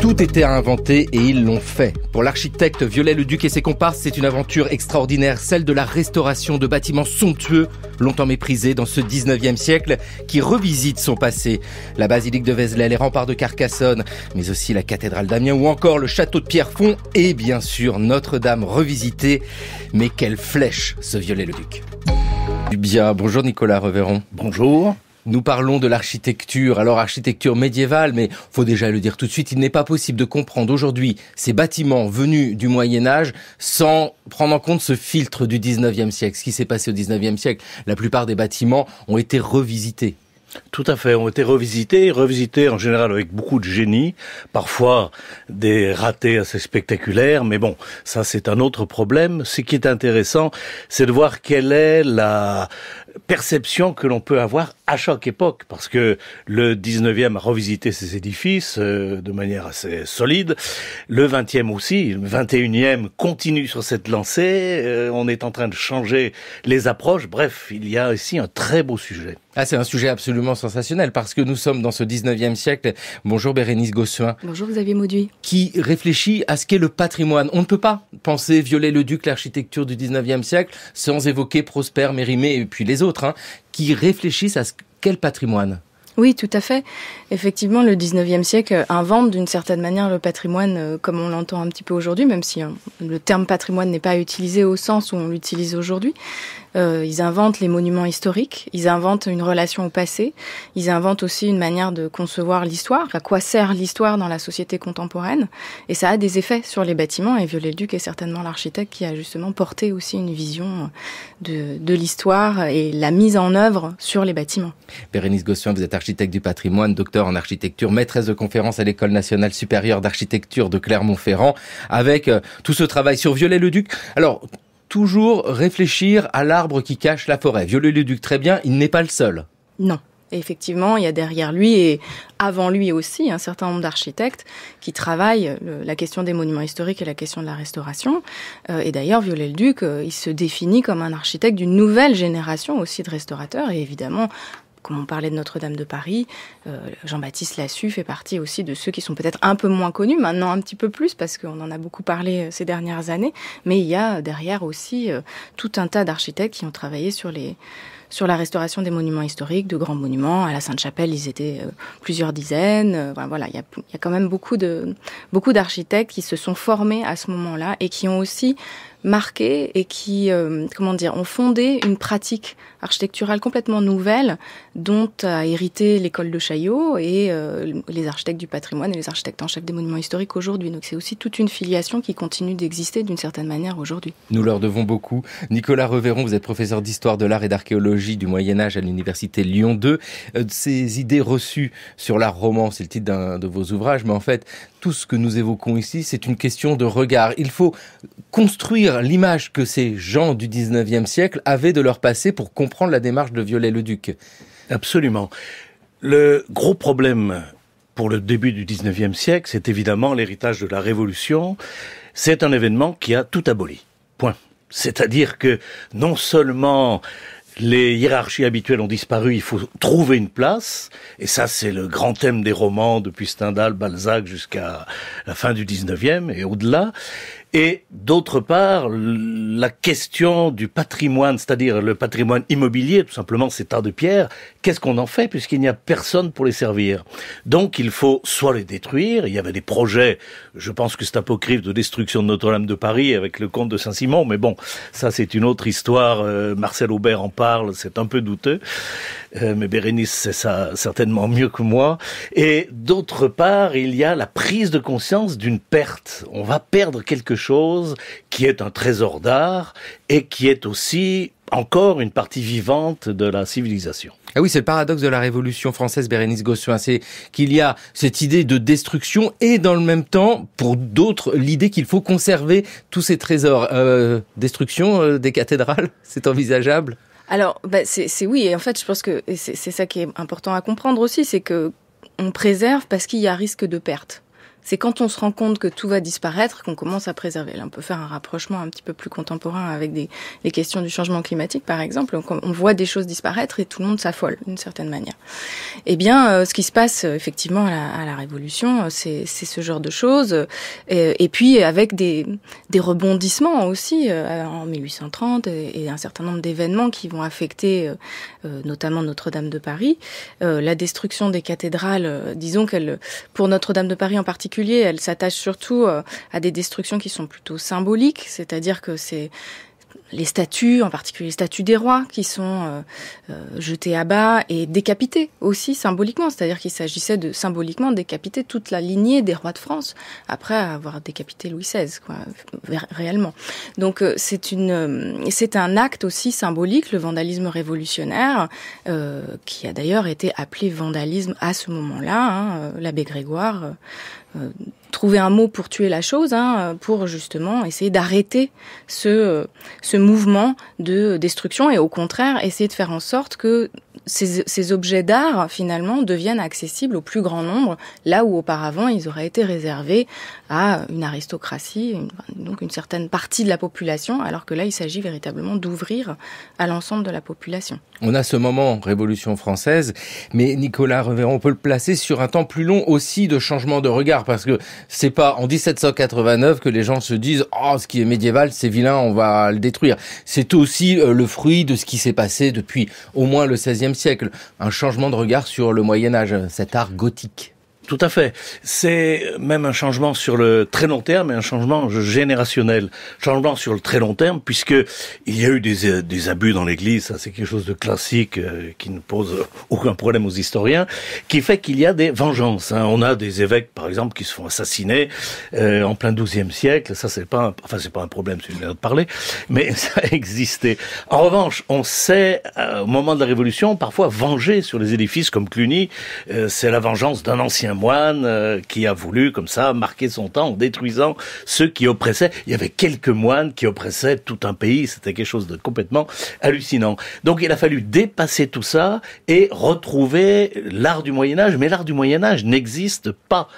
Tout était à inventer et ils l'ont fait. Pour l'architecte Violet-le-Duc et ses comparses, c'est une aventure extraordinaire, celle de la restauration de bâtiments somptueux, longtemps méprisés dans ce 19e siècle, qui revisite son passé. La basilique de Vézelay, les remparts de Carcassonne, mais aussi la cathédrale d'Amiens ou encore le château de Pierrefonds et bien sûr Notre-Dame revisitée. Mais quelle flèche, ce Violet-le-Duc. Bien, bonjour Nicolas Reveron. Bonjour. Nous parlons de l'architecture, alors architecture médiévale, mais faut déjà le dire tout de suite, il n'est pas possible de comprendre aujourd'hui ces bâtiments venus du Moyen Âge sans prendre en compte ce filtre du 19e siècle, ce qui s'est passé au 19e siècle. La plupart des bâtiments ont été revisités. Tout à fait, ont été revisités, revisités en général avec beaucoup de génie, parfois des ratés assez spectaculaires, mais bon, ça c'est un autre problème. Ce qui est intéressant, c'est de voir quelle est la, perception que l'on peut avoir à chaque époque, parce que le 19e a revisité ces édifices euh, de manière assez solide, le 20e aussi, le 21e continue sur cette lancée, euh, on est en train de changer les approches, bref, il y a ici un très beau sujet. Ah, c'est un sujet absolument sensationnel parce que nous sommes dans ce 19e siècle. Bonjour Bérénice Gossuin. Bonjour Xavier Mauduit. Qui réfléchit à ce qu'est le patrimoine. On ne peut pas penser violer le duc l'architecture du 19e siècle, sans évoquer Prosper, Mérimée et puis les autres, hein. qui réfléchissent à ce qu'est patrimoine. Oui, tout à fait. Effectivement, le 19e siècle invente d'une certaine manière le patrimoine euh, comme on l'entend un petit peu aujourd'hui, même si hein, le terme patrimoine n'est pas utilisé au sens où on l'utilise aujourd'hui. Euh, ils inventent les monuments historiques, ils inventent une relation au passé, ils inventent aussi une manière de concevoir l'histoire, à quoi sert l'histoire dans la société contemporaine, et ça a des effets sur les bâtiments, et Viollet-le-Duc est certainement l'architecte qui a justement porté aussi une vision de, l'histoire et la mise en œuvre sur les bâtiments. Bérénice Gossuin, vous êtes architecte du patrimoine, docteur en architecture, maîtresse de conférence à l'École nationale supérieure d'architecture de Clermont-Ferrand, avec euh, tout ce travail sur Viollet-le-Duc. Alors, toujours réfléchir à l'arbre qui cache la forêt. Viollet-le-Duc, très bien, il n'est pas le seul. Non. effectivement, il y a derrière lui et avant lui aussi un certain nombre d'architectes qui travaillent euh, la question des monuments historiques et la question de la restauration. Euh, et d'ailleurs, Viollet-le-Duc, il se définit comme un architecte d'une nouvelle génération aussi de restaurateurs. Et évidemment, on parlait de Notre-Dame de Paris, euh, Jean-Baptiste Lassu fait partie aussi de ceux qui sont peut-être un peu moins connus, maintenant un petit peu plus, parce qu'on en a beaucoup parlé euh, ces dernières années, mais il y a euh, derrière aussi tout un tas d'architectes qui ont travaillé sur les sur la restauration des monuments historiques, de grands monuments. À la Sainte-Chapelle, ils étaient plusieurs dizaines. voilà, il y a, quand même beaucoup de beaucoup d'architectes qui se sont formés à ce moment-là et qui ont aussi marqué et qui, comment dire, ont fondé une pratique architecturale complètement nouvelle dont a hérité l'école de Chaillot et euh, les architectes du patrimoine et les architectes en chef des monuments historiques aujourd'hui. Donc c'est aussi toute une filiation qui continue d'exister d'une certaine manière aujourd'hui. Nous leur devons beaucoup. Nicolas Reveron, vous êtes professeur d'histoire de l'art et d'archéologie du Moyen Âge à l'université Lyon 2. Euh, ces idées reçues sur l'art roman, c'est le titre d'un de vos ouvrages, mais en fait, tout ce que nous évoquons ici, c'est une question de regard. Il faut construire l'image que ces gens du 19e siècle avaient de leur passé pour comprendre prendre la démarche de Violet le duc Absolument. Le gros problème pour le début du 19e siècle, c'est évidemment l'héritage de la Révolution. C'est un événement qui a tout aboli. Point. C'est-à-dire que non seulement les hiérarchies habituelles ont disparu, il faut trouver une place, et ça c'est le grand thème des romans depuis Stendhal, Balzac jusqu'à la fin du 19e et au-delà, et d'autre part la question du patrimoine, c'est-à-dire le patrimoine immobilier, tout simplement ces tas de pierres, qu'est-ce qu'on en fait puisqu'il n'y a personne pour les servir Donc il faut soit les détruire, il y avait des projets, je pense que c'est apocryphe, de destruction de Notre-Dame de Paris avec le comte de Saint-Simon, mais bon, ça c'est une autre histoire, euh, Marcel Aubert en parle, c'est un peu douteux, euh, mais Bérénice sait ça certainement mieux que moi, et d'autre part il y a la prise de conscience d'une perte, on va perdre quelque chose qui est un trésor d'art et qui est aussi encore une partie vivante de la civilisation. Ah oui, c'est le paradoxe de la Révolution française, Bérénice Gossuin, c'est qu'il y a cette idée de destruction et dans le même temps, pour d'autres, l'idée qu'il faut conserver tous ces trésors. Euh, destruction euh, des cathédrales, c'est envisageable Alors, bah, c'est oui, et en fait, je pense que c'est ça qui est important à comprendre aussi, c'est que on préserve parce qu'il y a risque de perte c'est quand on se rend compte que tout va disparaître qu'on commence à préserver. Là, on peut faire un rapprochement un petit peu plus contemporain avec des, les questions du changement climatique, par exemple. On, on voit des choses disparaître et tout le monde s'affole d'une certaine manière. Eh bien, euh, ce qui se passe euh, effectivement à la, à la Révolution, euh, c'est ce genre de choses. Et, puis avec des, des rebondissements aussi en 1830 et, un certain nombre d'événements qui vont affecter notamment Notre-Dame de Paris, la destruction des cathédrales. disons qu'elle, pour Notre-Dame de Paris en particulier elle s'attache surtout euh, à des destructions qui sont plutôt symboliques, c'est-à-dire que c'est les statues, en particulier les statues des rois, qui sont euh, euh, jetées à bas et décapitées aussi symboliquement. C'est-à-dire qu'il s'agissait de symboliquement décapiter toute la lignée des rois de France après avoir décapité Louis XVI, quoi, réellement. Donc euh, c'est une, c'est un acte aussi symbolique, le vandalisme révolutionnaire, qui a d'ailleurs été appelé vandalisme à ce moment-là. Hein, l'abbé Grégoire. Euh, trouver un mot pour tuer la chose, hein, pour justement essayer d'arrêter ce, ce mouvement de destruction et au contraire essayer de faire en sorte que ces, objets d'art finalement deviennent accessibles au plus grand nombre, là où auparavant ils auraient été réservés à une aristocratie, donc une certaine partie de la population, alors que là il s'agit véritablement d'ouvrir à l'ensemble de la population. On a ce moment Révolution française, mais Nicolas Reveron, on peut le placer sur un temps plus long aussi de changement de regard, parce que c'est pas en 1789 que les gens se disent oh ce qui est médiéval c'est vilain, on va le détruire. C'est aussi euh, le fruit de ce qui s'est passé depuis au moins le 16e siècle, un changement de regard sur le Moyen Âge, cet art gothique. Tout à fait. C'est même un changement sur le très long terme et un changement générationnel. Changement sur le très long terme puisque il y a eu des, euh, des abus dans l'Église, ça c'est quelque chose de classique euh, qui ne pose aucun problème aux historiens, qui fait qu'il y a des vengeances. Hein. On a des évêques par exemple qui se font assassiner euh, en plein XIIe siècle. Ça c'est pas, un, enfin c'est pas un problème si je viens de parler, mais ça existait. En revanche, on sait au moment de la Révolution parfois venger sur les édifices comme Cluny, c'est la vengeance d'un ancien moine euh, qui a voulu, comme ça, marquer son temps en détruisant ceux qui oppressaient. Il y avait quelques moines qui oppressaient tout un pays. C'était quelque chose de complètement hallucinant. Donc il a fallu dépasser tout ça et retrouver l'art du Moyen Âge. Mais l'art du Moyen Âge n'existe pas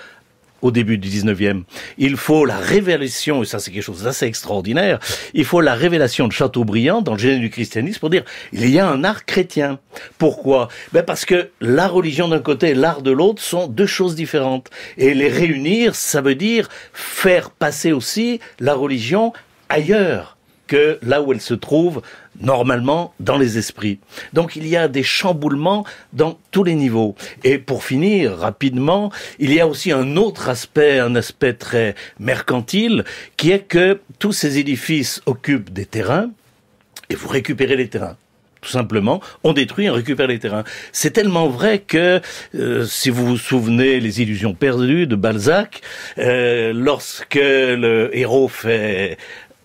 au début du 19e. Il faut la révélation, et ça c'est quelque chose d'assez extraordinaire, il faut la révélation de Chateaubriand dans le génie du christianisme pour dire il y a un art chrétien. Pourquoi ben Parce que la religion d'un côté et l'art de l'autre sont deux choses différentes. Et les réunir, ça veut dire faire passer aussi la religion ailleurs que là où elle se trouve, normalement, dans les esprits. Donc il y a des chamboulements dans tous les niveaux. Et pour finir, rapidement, il y a aussi un autre aspect, un aspect très mercantile, qui est que tous ces édifices occupent des terrains, et vous récupérez les terrains tout simplement, on détruit on récupère les terrains. C'est tellement vrai que, euh, si vous vous souvenez les illusions perdues de Balzac, euh, lorsque le héros fait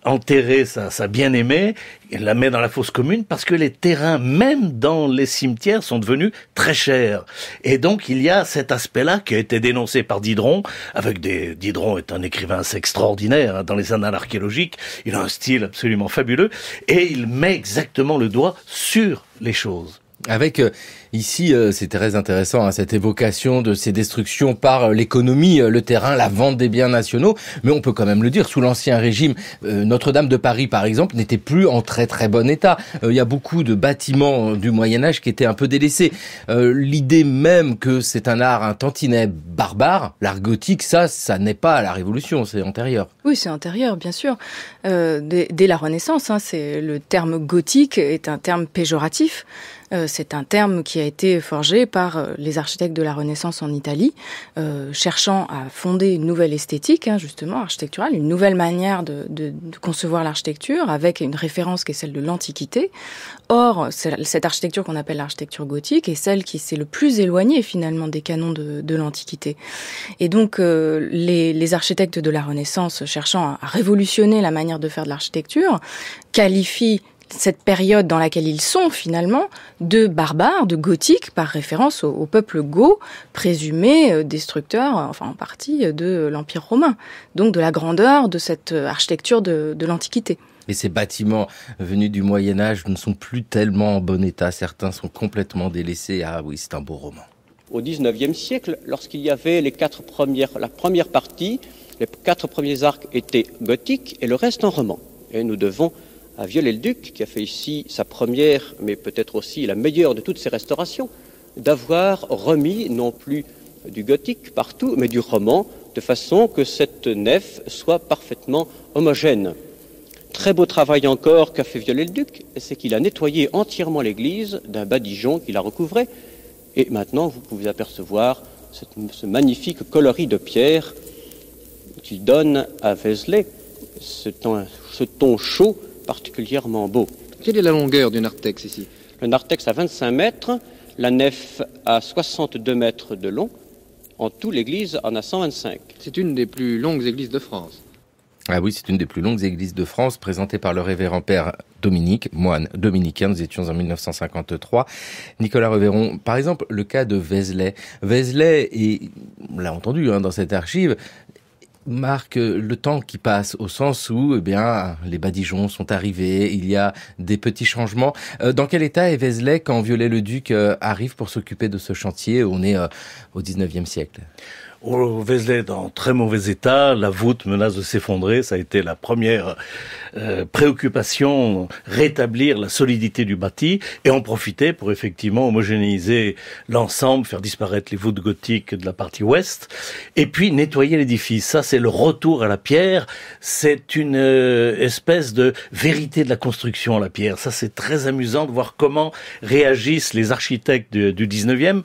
enterrer sa, bien-aimée, il la met dans la fosse commune parce que les terrains, même dans les cimetières, sont devenus très chers. Et donc il y a cet aspect-là qui a été dénoncé par Didron, avec des... Diderot est un écrivain assez extraordinaire hein, dans les annales archéologiques, il a un style absolument fabuleux, et il met exactement le doigt sur les choses. Avec euh, ici, euh, c'est très intéressant, hein, cette évocation de ces destructions par euh, l'économie, le terrain, la vente des biens nationaux, mais on peut quand même le dire, sous l'Ancien Régime, Notre-Dame de Paris, par exemple, n'était plus en très très bon état. Il y a beaucoup de bâtiments du Moyen Âge qui étaient un peu délaissés. L'idée même que c'est un art, un tantinet barbare, l'art gothique, ça, ça n'est pas la Révolution, c'est antérieur. Oui, c'est antérieur, bien sûr. Dès, dès, la Renaissance, hein, c'est le terme gothique est un terme péjoratif. Euh, c'est un terme qui a été forgé par euh, les architectes de la Renaissance en Italie, euh, cherchant à fonder une nouvelle esthétique, hein, justement, architecturale, une nouvelle manière de, concevoir l'architecture, avec une référence qui est celle de l'Antiquité. Or, cette architecture qu'on appelle l'architecture gothique est celle qui s'est le plus éloignée, finalement, des canons de, l'Antiquité. Et donc, les, les, architectes de la Renaissance, cherchant à révolutionner la manière de faire de l'architecture, qualifient cette période dans laquelle ils sont finalement de barbares, de gothiques, par référence au, peuple go, présumé euh, destructeur, euh, enfin en partie, euh, de l'Empire romain, donc de la grandeur de cette architecture de, l'Antiquité. Et ces bâtiments venus du Moyen Âge ne sont plus tellement en bon état, certains sont complètement délaissés. Ah oui, c'est un beau roman. Au XIXe siècle, lorsqu'il y avait les quatre premières, la première partie, les quatre premiers arcs étaient gothiques et le reste en roman. Et nous devons à Viollet-le-Duc, qui a fait ici sa première, mais peut-être aussi la meilleure de toutes ses restaurations, d'avoir remis non plus du gothique partout, mais du roman, de façon que cette nef soit parfaitement homogène. Très beau travail encore qu'a fait Viollet-le-Duc, c'est qu'il a nettoyé entièrement l'église d'un badigeon qui la recouvrait, et maintenant vous pouvez apercevoir ce magnifique coloris de pierre qui donne à Vézelay ce ton chaud particulièrement beau. Quelle est la longueur du narthex ici Le narthex a 25 mètres, la nef a 62 mètres de long. En tout, l'église en a 125. C'est une des plus longues églises de France. Ah oui, c'est une des plus longues églises de France, présentée par le révérend père Dominique, moine dominicain. Nous étions en 1953. Nicolas Reveron, par exemple, le cas de Vézelay. Vézelay, et on l'a entendu hein, dans cette archive, marque le temps qui passe au sens où eh bien les badigeons sont arrivés, il y a des petits changements. Euh, dans quel état est Vézelay quand Violet-le-Duc euh, arrive pour s'occuper de ce chantier On est euh, au 19e siècle. Vézelay est en très mauvais état, la voûte menace de s'effondrer, ça a été la première euh, préoccupation, rétablir la solidité du bâti et en profiter pour effectivement homogénéiser l'ensemble, faire disparaître les voûtes gothiques de la partie ouest et puis nettoyer l'édifice. Ça c'est le retour à la pierre, c'est une euh, espèce de vérité de la construction à la pierre. Ça c'est très amusant de voir comment réagissent les architectes du, du 19e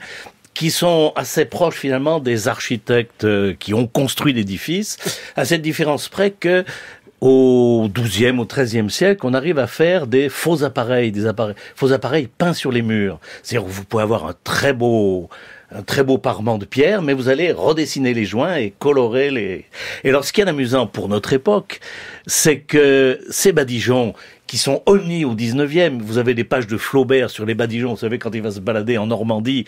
qui sont assez proches finalement des architectes euh, qui ont construit l'édifice, à cette différence près que au 12e, au 13 siècle, on arrive à faire des faux appareils, des appareils, faux appareils peints sur les murs. C'est-à-dire que vous pouvez avoir un très beau, un très beau parement de pierre, mais vous allez redessiner les joints et colorer les... Et alors, ce qui est amusant pour notre époque, c'est que ces badigeons, qui sont omnis au 19e. Vous avez des pages de Flaubert sur les badigeons. Vous savez, quand il va se balader en Normandie,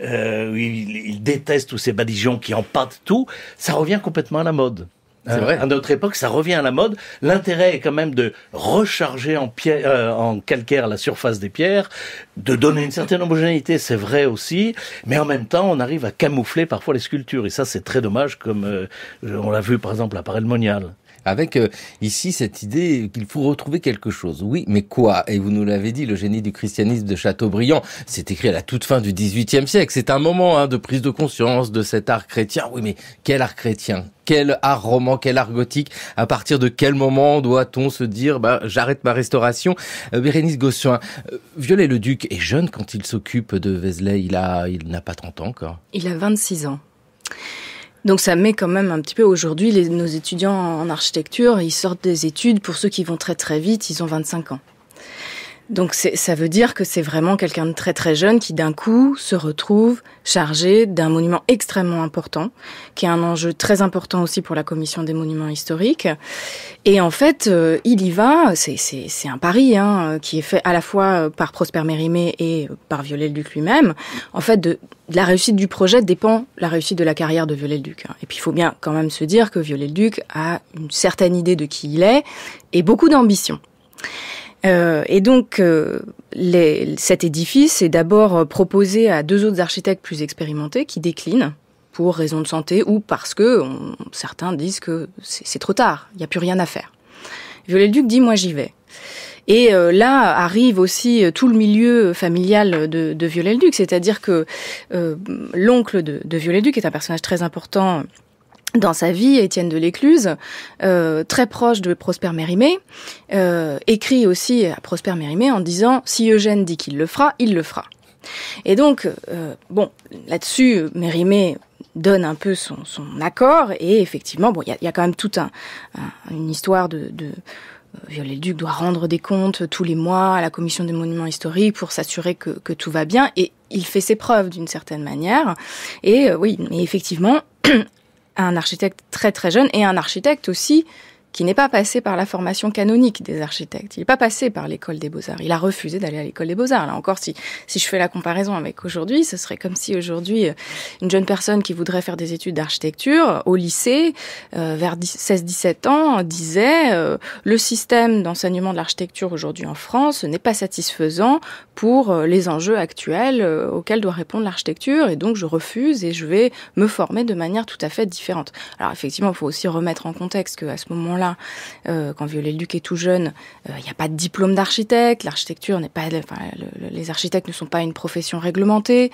euh, il, déteste tous ces badigeons qui empâtent tout. Ça revient complètement à la mode. C'est vrai. À notre époque, ça revient à la mode. L'intérêt est quand même de recharger en, euh, calcaire la surface des pierres, de donner une certaine homogénéité, c'est vrai aussi, mais en même temps, on arrive à camoufler parfois les sculptures. Et ça, c'est très dommage, comme euh, on l'a vu par exemple à paris le monial avec euh, ici cette idée qu'il faut retrouver quelque chose. Oui, mais quoi Et vous nous l'avez dit, le génie du christianisme de Chateaubriand, c'est écrit à la toute fin du XVIIIe siècle. C'est un moment hein, de prise de conscience de cet art chrétien. Oui, mais quel art chrétien quel art roman, quel art gothique, à partir de quel moment doit-on se dire bah, j'arrête ma restauration euh, Bérénice Gossuin, euh, Viollet-le-Duc est jeune quand il s'occupe de Vézelay, il a il n'a pas 30 ans encore. Il a 26 ans. Donc ça met quand même un petit peu aujourd'hui nos étudiants en architecture, ils sortent des études pour ceux qui vont très très vite, ils ont 25 ans. Donc ça veut dire que c'est vraiment quelqu'un de très très jeune qui d'un coup se retrouve chargé d'un monument extrêmement important, qui est un enjeu très important aussi pour la commission des monuments historiques. Et en fait, euh, il y va, c'est un pari hein, euh, qui est fait à la fois euh, par Prosper Mérimée et par Viollet-le-Duc lui-même. En fait, la réussite du projet dépend la réussite de la carrière de Viollet-le-Duc. Hein. Et puis il faut bien quand même se dire que Viollet-le-Duc a une certaine idée de qui il est et beaucoup d'ambition. Euh, et donc, euh, cet édifice est d'abord euh, proposé à deux autres architectes plus expérimentés qui déclinent pour raison de santé ou parce que certains disent que c'est trop tard, il n'y a plus rien à faire. Viollet-le-Duc dit moi j'y vais. Et là arrive aussi tout le milieu familial de, de Viollet-le-Duc, c'est-à-dire que l'oncle de, de Viollet-le-Duc est un personnage très important dans sa vie, Étienne de l'Écluse, euh, très proche de Prosper Mérimée, euh, écrit aussi à Prosper Mérimée en disant si Eugène dit qu'il le fera, il le fera. Et donc, euh, bon, là-dessus, Mérimée donne un peu son, accord et effectivement, bon, il y a, quand même toute un, une histoire de, de le duc doit rendre des comptes tous les mois à la commission des monuments historiques pour s'assurer que, tout va bien et il fait ses preuves d'une certaine manière. Et oui, mais effectivement, un architecte très très jeune et un architecte aussi qui n'est pas passé par la formation canonique des architectes. Il n'est pas passé par l'école des beaux-arts. Il a refusé d'aller à l'école des beaux-arts. Là encore, si, si je fais la comparaison avec aujourd'hui, ce serait comme si aujourd'hui, euh, une jeune personne qui voudrait faire des études d'architecture au lycée, euh, vers 16-17 ans, disait euh, le système d'enseignement de l'architecture aujourd'hui en France n'est pas satisfaisant pour les enjeux actuels auxquels doit répondre l'architecture et donc je refuse et je vais me former de manière tout à fait différente. Alors effectivement, il faut aussi remettre en contexte qu'à ce moment-là, là euh, quand viollet luc est tout jeune, il euh, n'y a pas de diplôme d'architecte, l'architecture n'est pas, les architectes ne sont pas une profession réglementée,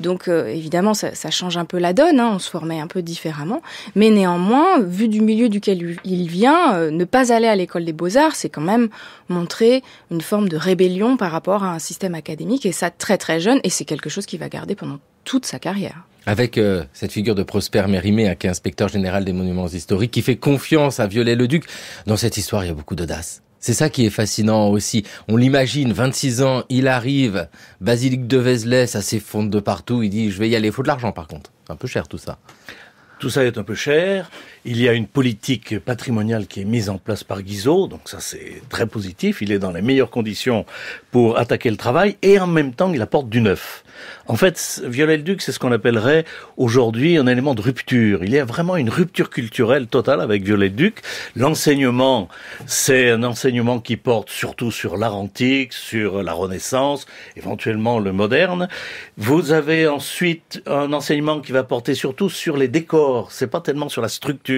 donc euh, évidemment ça, change un peu la donne, hein, on se formait un peu différemment, mais néanmoins, vu du milieu duquel il vient, ne pas aller à l'école des beaux-arts, c'est quand même montrer une forme de rébellion par rapport à un système académique, et ça très très jeune, et c'est quelque chose qui va garder pendant toute sa carrière avec euh, cette figure de Prosper Mérimée, hein, qui est inspecteur général des monuments historiques, qui fait confiance à Viollet-le-Duc. Dans cette histoire, il y a beaucoup d'audace. C'est ça qui est fascinant aussi. On l'imagine, 26 ans, il arrive, basilique de Vézelay, ça s'effondre de partout, il dit je vais y aller, il faut de l'argent par contre. un peu cher tout ça. Tout ça est un peu cher. Il y a une politique patrimoniale qui est mise en place par Guizot, donc ça c'est très positif. Il est dans les meilleures conditions pour attaquer le travail et en même temps il apporte du neuf. En fait, Viollet-le-Duc, c'est ce qu'on appellerait aujourd'hui un élément de rupture. Il y a vraiment une rupture culturelle totale avec Viollet-le-Duc. L'enseignement, c'est un enseignement qui porte surtout sur l'art antique, sur la Renaissance, éventuellement le moderne. Vous avez ensuite un enseignement qui va porter surtout sur les décors. C'est pas tellement sur la structure.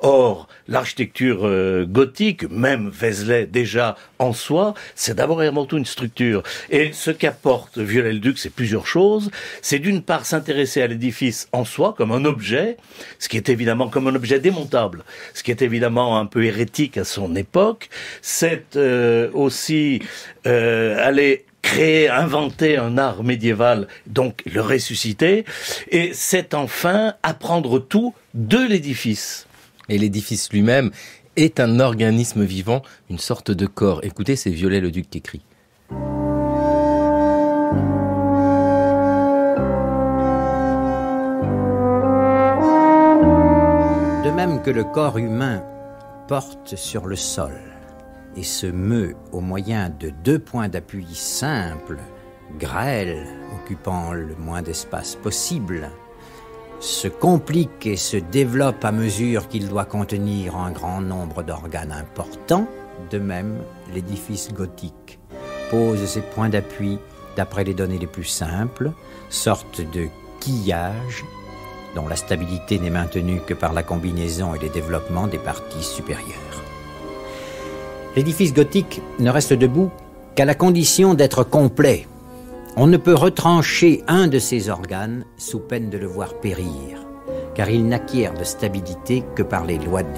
Or, l'architecture euh, gothique, même Vézelay déjà en soi, c'est d'abord et avant tout une structure. Et ce qu'apporte Viollet-le-Duc, c'est plusieurs choses. C'est d'une part s'intéresser à l'édifice en soi, comme un objet, ce qui est évidemment comme un objet démontable, ce qui est évidemment un peu hérétique à son époque. C'est euh, aussi euh, aller créer, inventer un art médiéval, donc le ressusciter, et c'est enfin apprendre tout de l'édifice. Et l'édifice lui-même est un organisme vivant, une sorte de corps. Écoutez, c'est Violet le Duc qui écrit. De même que le corps humain porte sur le sol et se meut au moyen de deux points d'appui simples, grêles, occupant le moins d'espace possible, se complique et se développe à mesure qu'il doit contenir un grand nombre d'organes importants, de même l'édifice gothique pose ses points d'appui d'après les données les plus simples, sorte de quillage dont la stabilité n'est maintenue que par la combinaison et le développement des parties supérieures. L'édifice gothique ne reste debout qu'à la condition d'être complet. On ne peut retrancher un de ses organes sous peine de le voir périr, car il n'acquiert de stabilité que par les lois de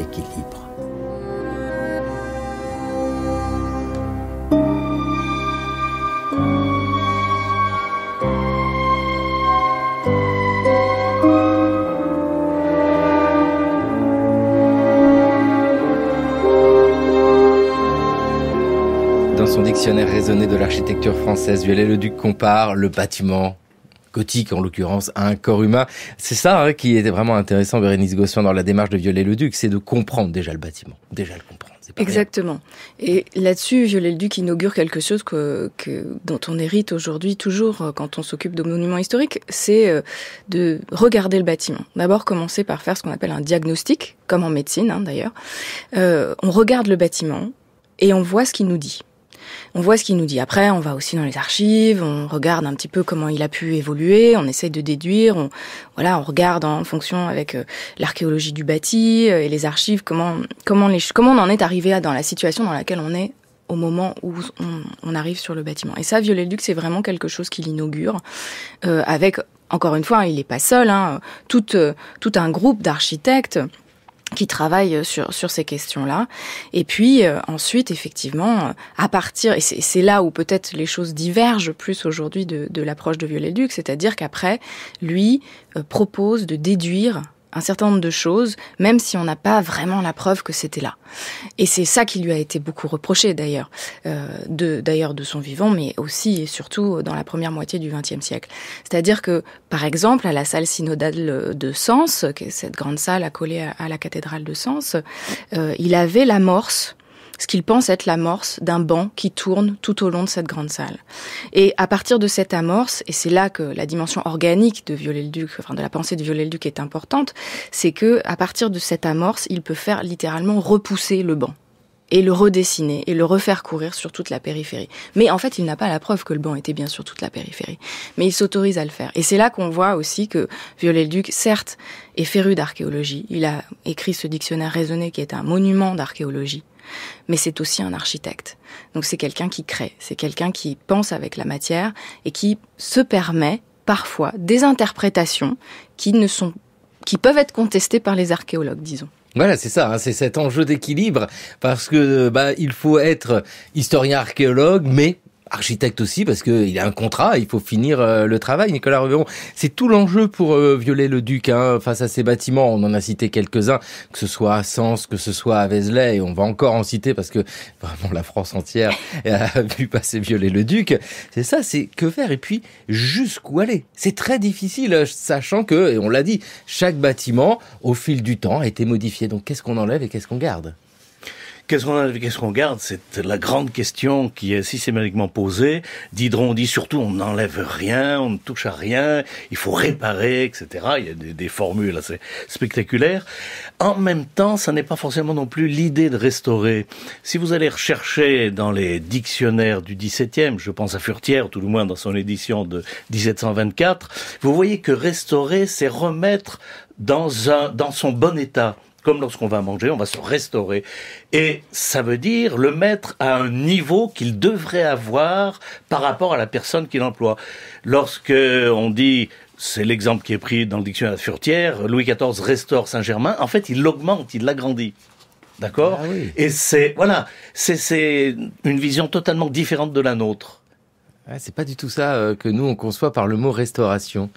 l'architecture française. Viollet-le-Duc compare le bâtiment gothique en l'occurrence, à un corps humain. C'est ça hein, qui était vraiment intéressant, Bérénice Gossuin, dans la démarche de Viollet-le-Duc, c'est de comprendre déjà le bâtiment, déjà le comprendre. Exactement. Et là-dessus, Viollet-le-Duc inaugure quelque chose que, dont on hérite aujourd'hui toujours euh, quand on s'occupe de monuments historiques, c'est euh, de regarder le bâtiment. D'abord, commencer par faire ce qu'on appelle un diagnostic, comme en médecine hein, d'ailleurs. Euh, on regarde le bâtiment et on voit ce qu'il nous dit on voit ce qu'il nous dit. Après, on va aussi dans les archives, on regarde un petit peu comment il a pu évoluer, on essaie de déduire, on, voilà, on regarde en fonction avec euh, l'archéologie du bâti euh, et les archives comment comment les comment on en est arrivé à dans la situation dans laquelle on est au moment où on, arrive sur le bâtiment. Et ça, Viollet-le-Duc, c'est vraiment quelque chose qu'il inaugure euh, avec encore une fois, il n'est pas seul. Hein, tout, tout un groupe d'architectes qui travaille euh, sur, sur ces questions-là. Et puis euh, ensuite, effectivement, euh, à partir, et c'est là où peut-être les choses divergent plus aujourd'hui de, l'approche de viollet duc c'est-à-dire qu'après, lui propose de déduire un certain nombre de choses, même si on n'a pas vraiment la preuve que c'était là. Et c'est ça qui lui a été beaucoup reproché d'ailleurs, euh, de d'ailleurs de son vivant, mais aussi et surtout dans la première moitié du XXe siècle. C'est-à-dire que, par exemple, à la salle synodale de Sens, qui est cette grande salle accolée à, la cathédrale de Sens, euh, il avait l'amorce ce qu'il pense être l'amorce d'un banc qui tourne tout au long de cette grande salle. Et à partir de cette amorce, et c'est là que la dimension organique de Viollet-le-Duc, enfin de la pensée de Viollet-le-Duc est importante, c'est que à partir de cette amorce, il peut faire littéralement repousser le banc et le redessiner et le refaire courir sur toute la périphérie. Mais en fait, il n'a pas la preuve que le banc était bien sur toute la périphérie. Mais il s'autorise à le faire. Et c'est là qu'on voit aussi que Viollet-le-Duc, certes, est féru d'archéologie. Il a écrit ce dictionnaire raisonné qui est un monument d'archéologie mais c'est aussi un architecte. Donc c'est quelqu'un qui crée, c'est quelqu'un qui pense avec la matière et qui se permet parfois des interprétations qui ne sont qui peuvent être contestées par les archéologues, disons. Voilà, c'est ça, hein, c'est cet enjeu d'équilibre parce que bah il faut être historien archéologue mais architecte aussi parce que il a un contrat, il faut finir euh, le travail. Nicolas Reveron, c'est tout l'enjeu pour euh, violer le duc hein, face à ces bâtiments. On en a cité quelques-uns, que ce soit à Sens, que ce soit à Vézelay, et on va encore en citer parce que vraiment la France entière a vu passer violer le duc C'est ça, c'est que faire et puis jusqu'où aller. C'est très difficile, sachant que, et on l'a dit, chaque bâtiment, au fil du temps, a été modifié. Donc qu'est-ce qu'on enlève et qu'est-ce qu'on garde Qu'est-ce qu'on qu'on garde C'est la grande question qui est systématiquement posée. Diderot dit surtout on n'enlève rien, on ne touche à rien, il faut réparer, etc. Il y a des, formules assez spectaculaires. En même temps, ça n'est pas forcément non plus l'idée de restaurer. Si vous allez rechercher dans les dictionnaires du XVIIe, je pense à Furtière, tout le moins dans son édition de 1724, vous voyez que restaurer, c'est remettre dans son bon état comme lorsqu'on va manger, on va se restaurer. Et ça veut dire le mettre à un niveau qu'il devrait avoir par rapport à la personne qu'il emploie. Lorsque on dit c'est l'exemple qui est pris dans le dictionnaire furtière, Louis XIV restaure Saint-Germain, en fait, il l'augmente, il l'agrandit. D'accord ah Et c'est voilà, c'est une vision totalement différente de la nôtre. c'est pas du tout ça euh, que nous on conçoit par le mot restauration.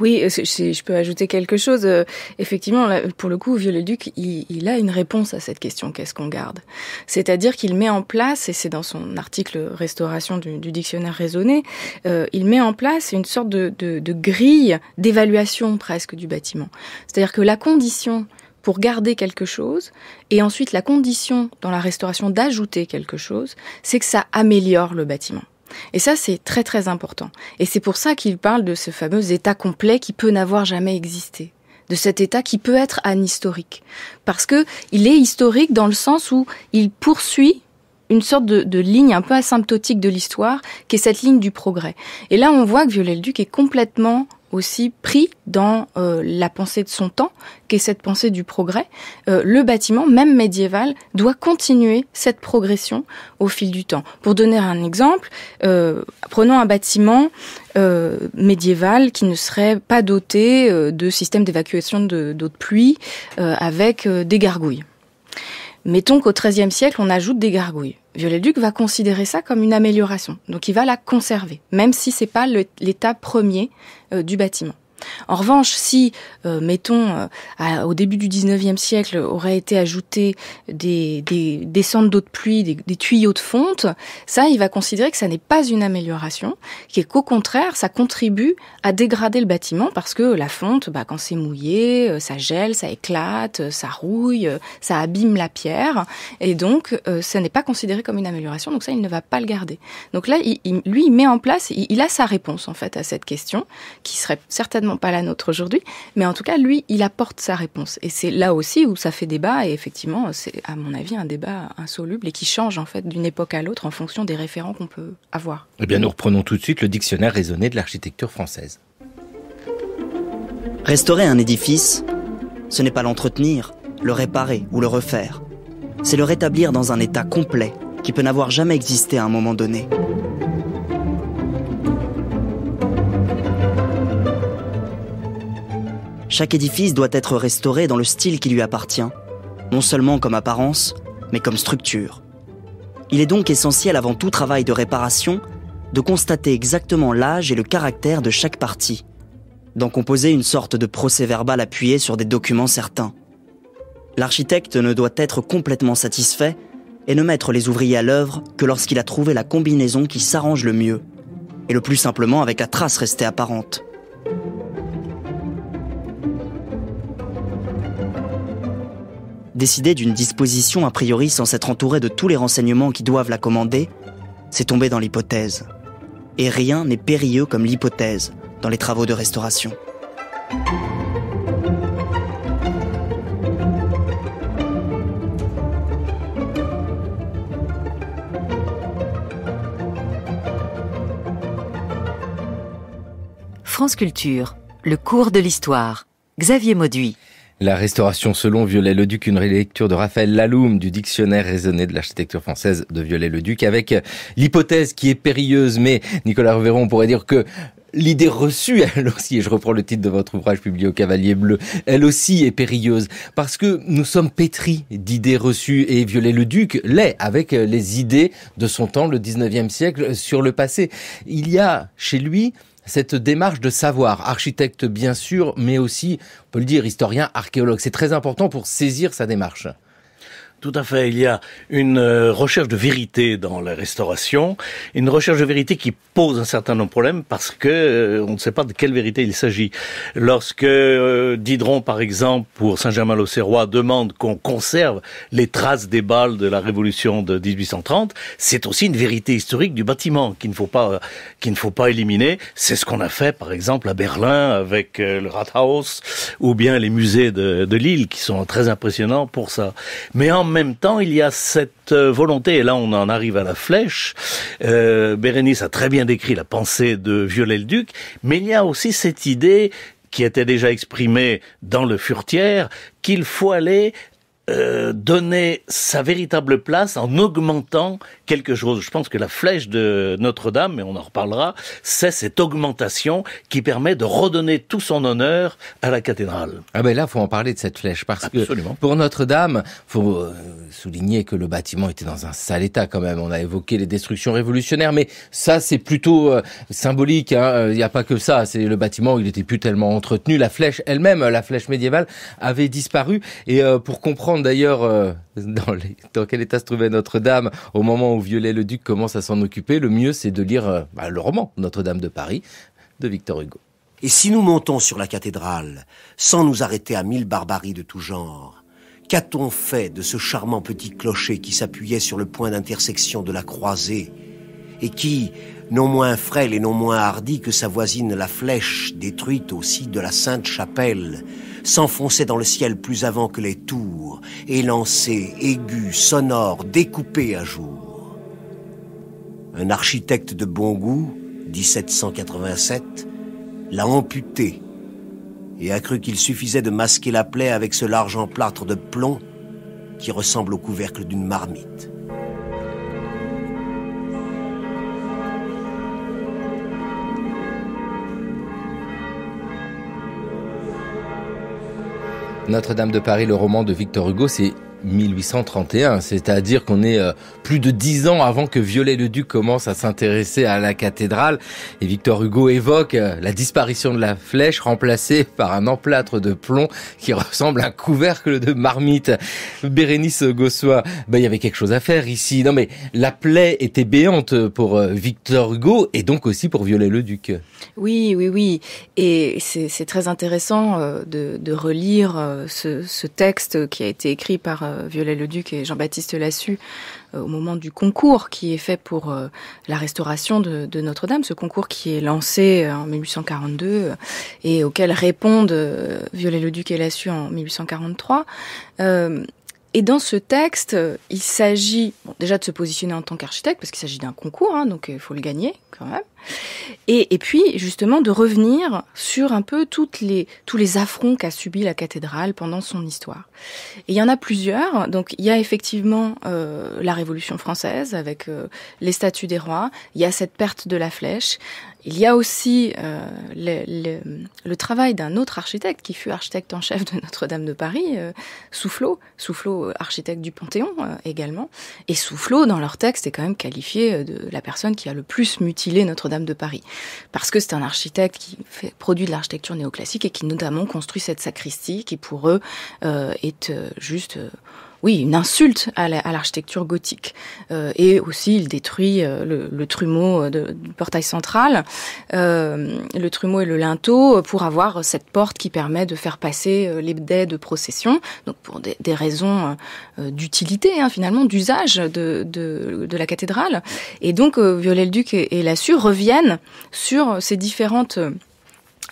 Oui, euh, je peux ajouter quelque chose. Euh, effectivement, pour le coup, Viollet-le-Duc, il, a une réponse à cette question qu'est-ce qu'on garde C'est-à-dire qu'il met en place, et c'est dans son article Restauration du, dictionnaire raisonné, euh, il met en place une sorte de grille d'évaluation presque du bâtiment. C'est-à-dire que la condition pour garder quelque chose, et ensuite la condition dans la restauration d'ajouter quelque chose, c'est que ça améliore le bâtiment. Et ça, c'est très très important. Et c'est pour ça qu'il parle de ce fameux état complet qui peut n'avoir jamais existé de cet état qui peut être anhistorique parce que il est historique dans le sens où il poursuit une sorte de, ligne un peu asymptotique de l'histoire, qui est cette ligne du progrès. Et là, on voit que Viollet-le-Duc est complètement aussi pris dans euh, la pensée de son temps, qu'est cette pensée du progrès. Euh, le bâtiment, même médiéval, doit continuer cette progression au fil du temps. Pour donner un exemple, euh, prenons un bâtiment médiéval qui ne serait pas doté de système d'évacuation d'eau de pluie avec des gargouilles. Mettons qu'au XIIIe siècle, on ajoute des gargouilles. viollet duc va considérer ça comme une amélioration, donc il va la conserver, même si c'est pas l'état premier euh, du bâtiment. En revanche, si, euh, mettons, euh, au début du 19e siècle, auraient été ajoutés des, des, des centres d'eau de pluie, des, tuyaux de fonte, ça, il va considérer que ça n'est pas une amélioration, qu'au contraire, ça contribue à dégrader le bâtiment parce que la fonte, bah, quand c'est mouillé, euh, ça gèle, ça éclate, ça rouille, ça abîme la pierre, et donc ça n'est pas considéré comme une amélioration, donc ça, il ne va pas le garder. Donc là, lui, met en place, il a sa réponse en fait à cette question, qui serait certainement pas la nôtre aujourd'hui, mais en tout cas, lui, il apporte sa réponse. Et c'est là aussi où ça fait débat, et effectivement, c'est à mon avis un débat insoluble et qui change en fait d'une époque à l'autre en fonction des référents qu'on peut avoir. Eh bien, nous reprenons tout de suite le dictionnaire raisonné de l'architecture française. Restaurer un édifice, ce n'est pas l'entretenir, le réparer ou le refaire. C'est le rétablir dans un état complet qui peut n'avoir jamais existé à un moment donné. Chaque édifice doit être restauré dans le style qui lui appartient, non seulement comme apparence, mais comme structure. Il est donc essentiel avant tout travail de réparation de constater exactement l'âge et le caractère de chaque partie, d'en composer une sorte de procès-verbal appuyé sur des documents certains. L'architecte ne doit être complètement satisfait et ne mettre les ouvriers à l'œuvre que lorsqu'il a trouvé la combinaison qui s'arrange le mieux, et le plus simplement avec la trace restée apparente. Décider d'une disposition a priori sans s'être entouré de tous les renseignements qui doivent la commander, c'est tomber dans l'hypothèse. Et rien n'est périlleux comme l'hypothèse dans les travaux de restauration. France Culture, le cours de l'histoire. Xavier Mauduit. La restauration selon Viollet-le-Duc, une lecture de Raphaël Laloum du dictionnaire raisonné de l'architecture française de Viollet-le-Duc avec euh, l'hypothèse qui est périlleuse, mais Nicolas Reveron pourrait dire que l'idée reçue, elle aussi, et je reprends le titre de votre ouvrage publié au Cavalier Bleu, elle aussi est périlleuse, parce que nous sommes pétris d'idées reçues, et Viollet-le-Duc l'est, avec euh, les idées de son temps, le 19e siècle, sur le passé. Il y a chez lui cette démarche de savoir, architecte bien sûr, mais aussi, on peut le dire, historien, archéologue. C'est très important pour saisir sa démarche. Tout à fait. Il y a une euh, recherche de vérité dans la restauration, une recherche de vérité qui pose un certain nombre de problèmes parce que euh, on ne sait pas de quelle vérité il s'agit. Lorsque euh, Dideron, par exemple, pour Saint-Germain-l'Auxerrois, demande qu'on conserve les traces des balles de la Révolution de 1830, c'est aussi une vérité historique du bâtiment qu'il ne faut pas qu'il ne faut pas éliminer. C'est ce qu'on a fait, par exemple, à Berlin avec le Rathaus ou bien les musées de, de Lille qui sont très impressionnants pour ça. Mais en en même temps, il y a cette euh, volonté, et là on en arrive à la flèche, euh, Bérénice a très bien décrit la pensée de Viollet-le-Duc, mais il y a aussi cette idée qui était déjà exprimée dans le Furtière, qu'il faut aller euh, donner sa véritable place en augmentant quelque chose. Je pense que la flèche de Notre-Dame, et on en reparlera, c'est cette augmentation qui permet de redonner tout son honneur à la cathédrale. Ah ben là, faut en parler de cette flèche parce que pour Notre-Dame, faut euh, souligner que le bâtiment était dans un sale état quand même. On a évoqué les destructions révolutionnaires, mais ça c'est plutôt euh, symbolique. Hein. Il n'y a pas que ça. C'est le bâtiment, il n'était plus tellement entretenu. La flèche elle-même, la flèche médiévale, avait disparu. Et pour comprendre d'ailleurs euh, dans, dans, quel état se trouvait Notre-Dame au moment où Violet le duc commence à s'en occuper. Le mieux, c'est de lire euh, bah, le roman Notre-Dame de Paris de Victor Hugo. Et si nous montons sur la cathédrale, sans nous arrêter à mille barbaries de tout genre, qu'a-t-on fait de ce charmant petit clocher qui s'appuyait sur le point d'intersection de la croisée et qui, non moins frêle et non moins hardie que sa voisine la flèche, détruite aussi de la Sainte Chapelle, s'enfonçait dans le ciel plus avant que les tours, élancée, aiguë, sonore, découpée à jour. Un architecte de bon goût, 1787, l'a amputée et a cru qu'il suffisait de masquer la plaie avec ce large emplâtre de plomb qui ressemble au couvercle d'une marmite. Notre-Dame de Paris, le roman de Victor Hugo, c'est 1831, c'est-à-dire qu'on est euh, plus de dix ans avant que Viollet-le-Duc commence à s'intéresser à la cathédrale. Et Victor Hugo évoque euh, la disparition de la flèche remplacée par un emplâtre de plomb qui ressemble à un couvercle de marmite. Bérénice Gossois, ben, bah, il y avait quelque chose à faire ici. Non mais la plaie était béante pour euh, Victor Hugo et donc aussi pour Viollet-le-Duc. Oui, oui, oui. Et c'est très intéressant de, relire ce, texte qui a été écrit par euh, Viollet-le-Duc et Jean-Baptiste Lassu euh, au moment du concours qui est fait pour euh, la restauration de, Notre-Dame, ce concours qui est lancé en 1842 et auquel répondent Viollet-le-Duc et Lassu en 1843. Et dans ce texte, il s'agit bon, déjà de se positionner en tant qu'architecte, parce qu'il s'agit d'un concours, hein, donc il euh, faut le gagner quand même. Et, puis justement de revenir sur un peu toutes les, tous les affronts qu'a subi la cathédrale pendant son histoire. Et il y en a plusieurs. Donc il y a effectivement euh, la Révolution française avec euh, les statues des rois, il y a cette perte de la flèche, il y a aussi euh, le, travail d'un autre architecte qui fut architecte en chef de Notre-Dame de Paris, euh, Soufflot, Soufflot euh, architecte du Panthéon également. Et Soufflot, dans leur texte, est quand même qualifié de la personne qui a le plus mutilé Notre-Dame de Paris. Parce que c'est un architecte qui fait, produit de l'architecture néoclassique et qui notamment construit cette sacristie qui pour eux est juste oui, une insulte à l'architecture gothique. Euh, et aussi, il détruit euh, le, trumeau euh, du portail central, le trumeau et le linteau, pour avoir cette porte qui permet de faire passer les dé de procession, donc pour des, raisons d'utilité, hein, finalement, d'usage de, la cathédrale. Et donc, Viollet-le-Duc et, et reviennent sur ces différentes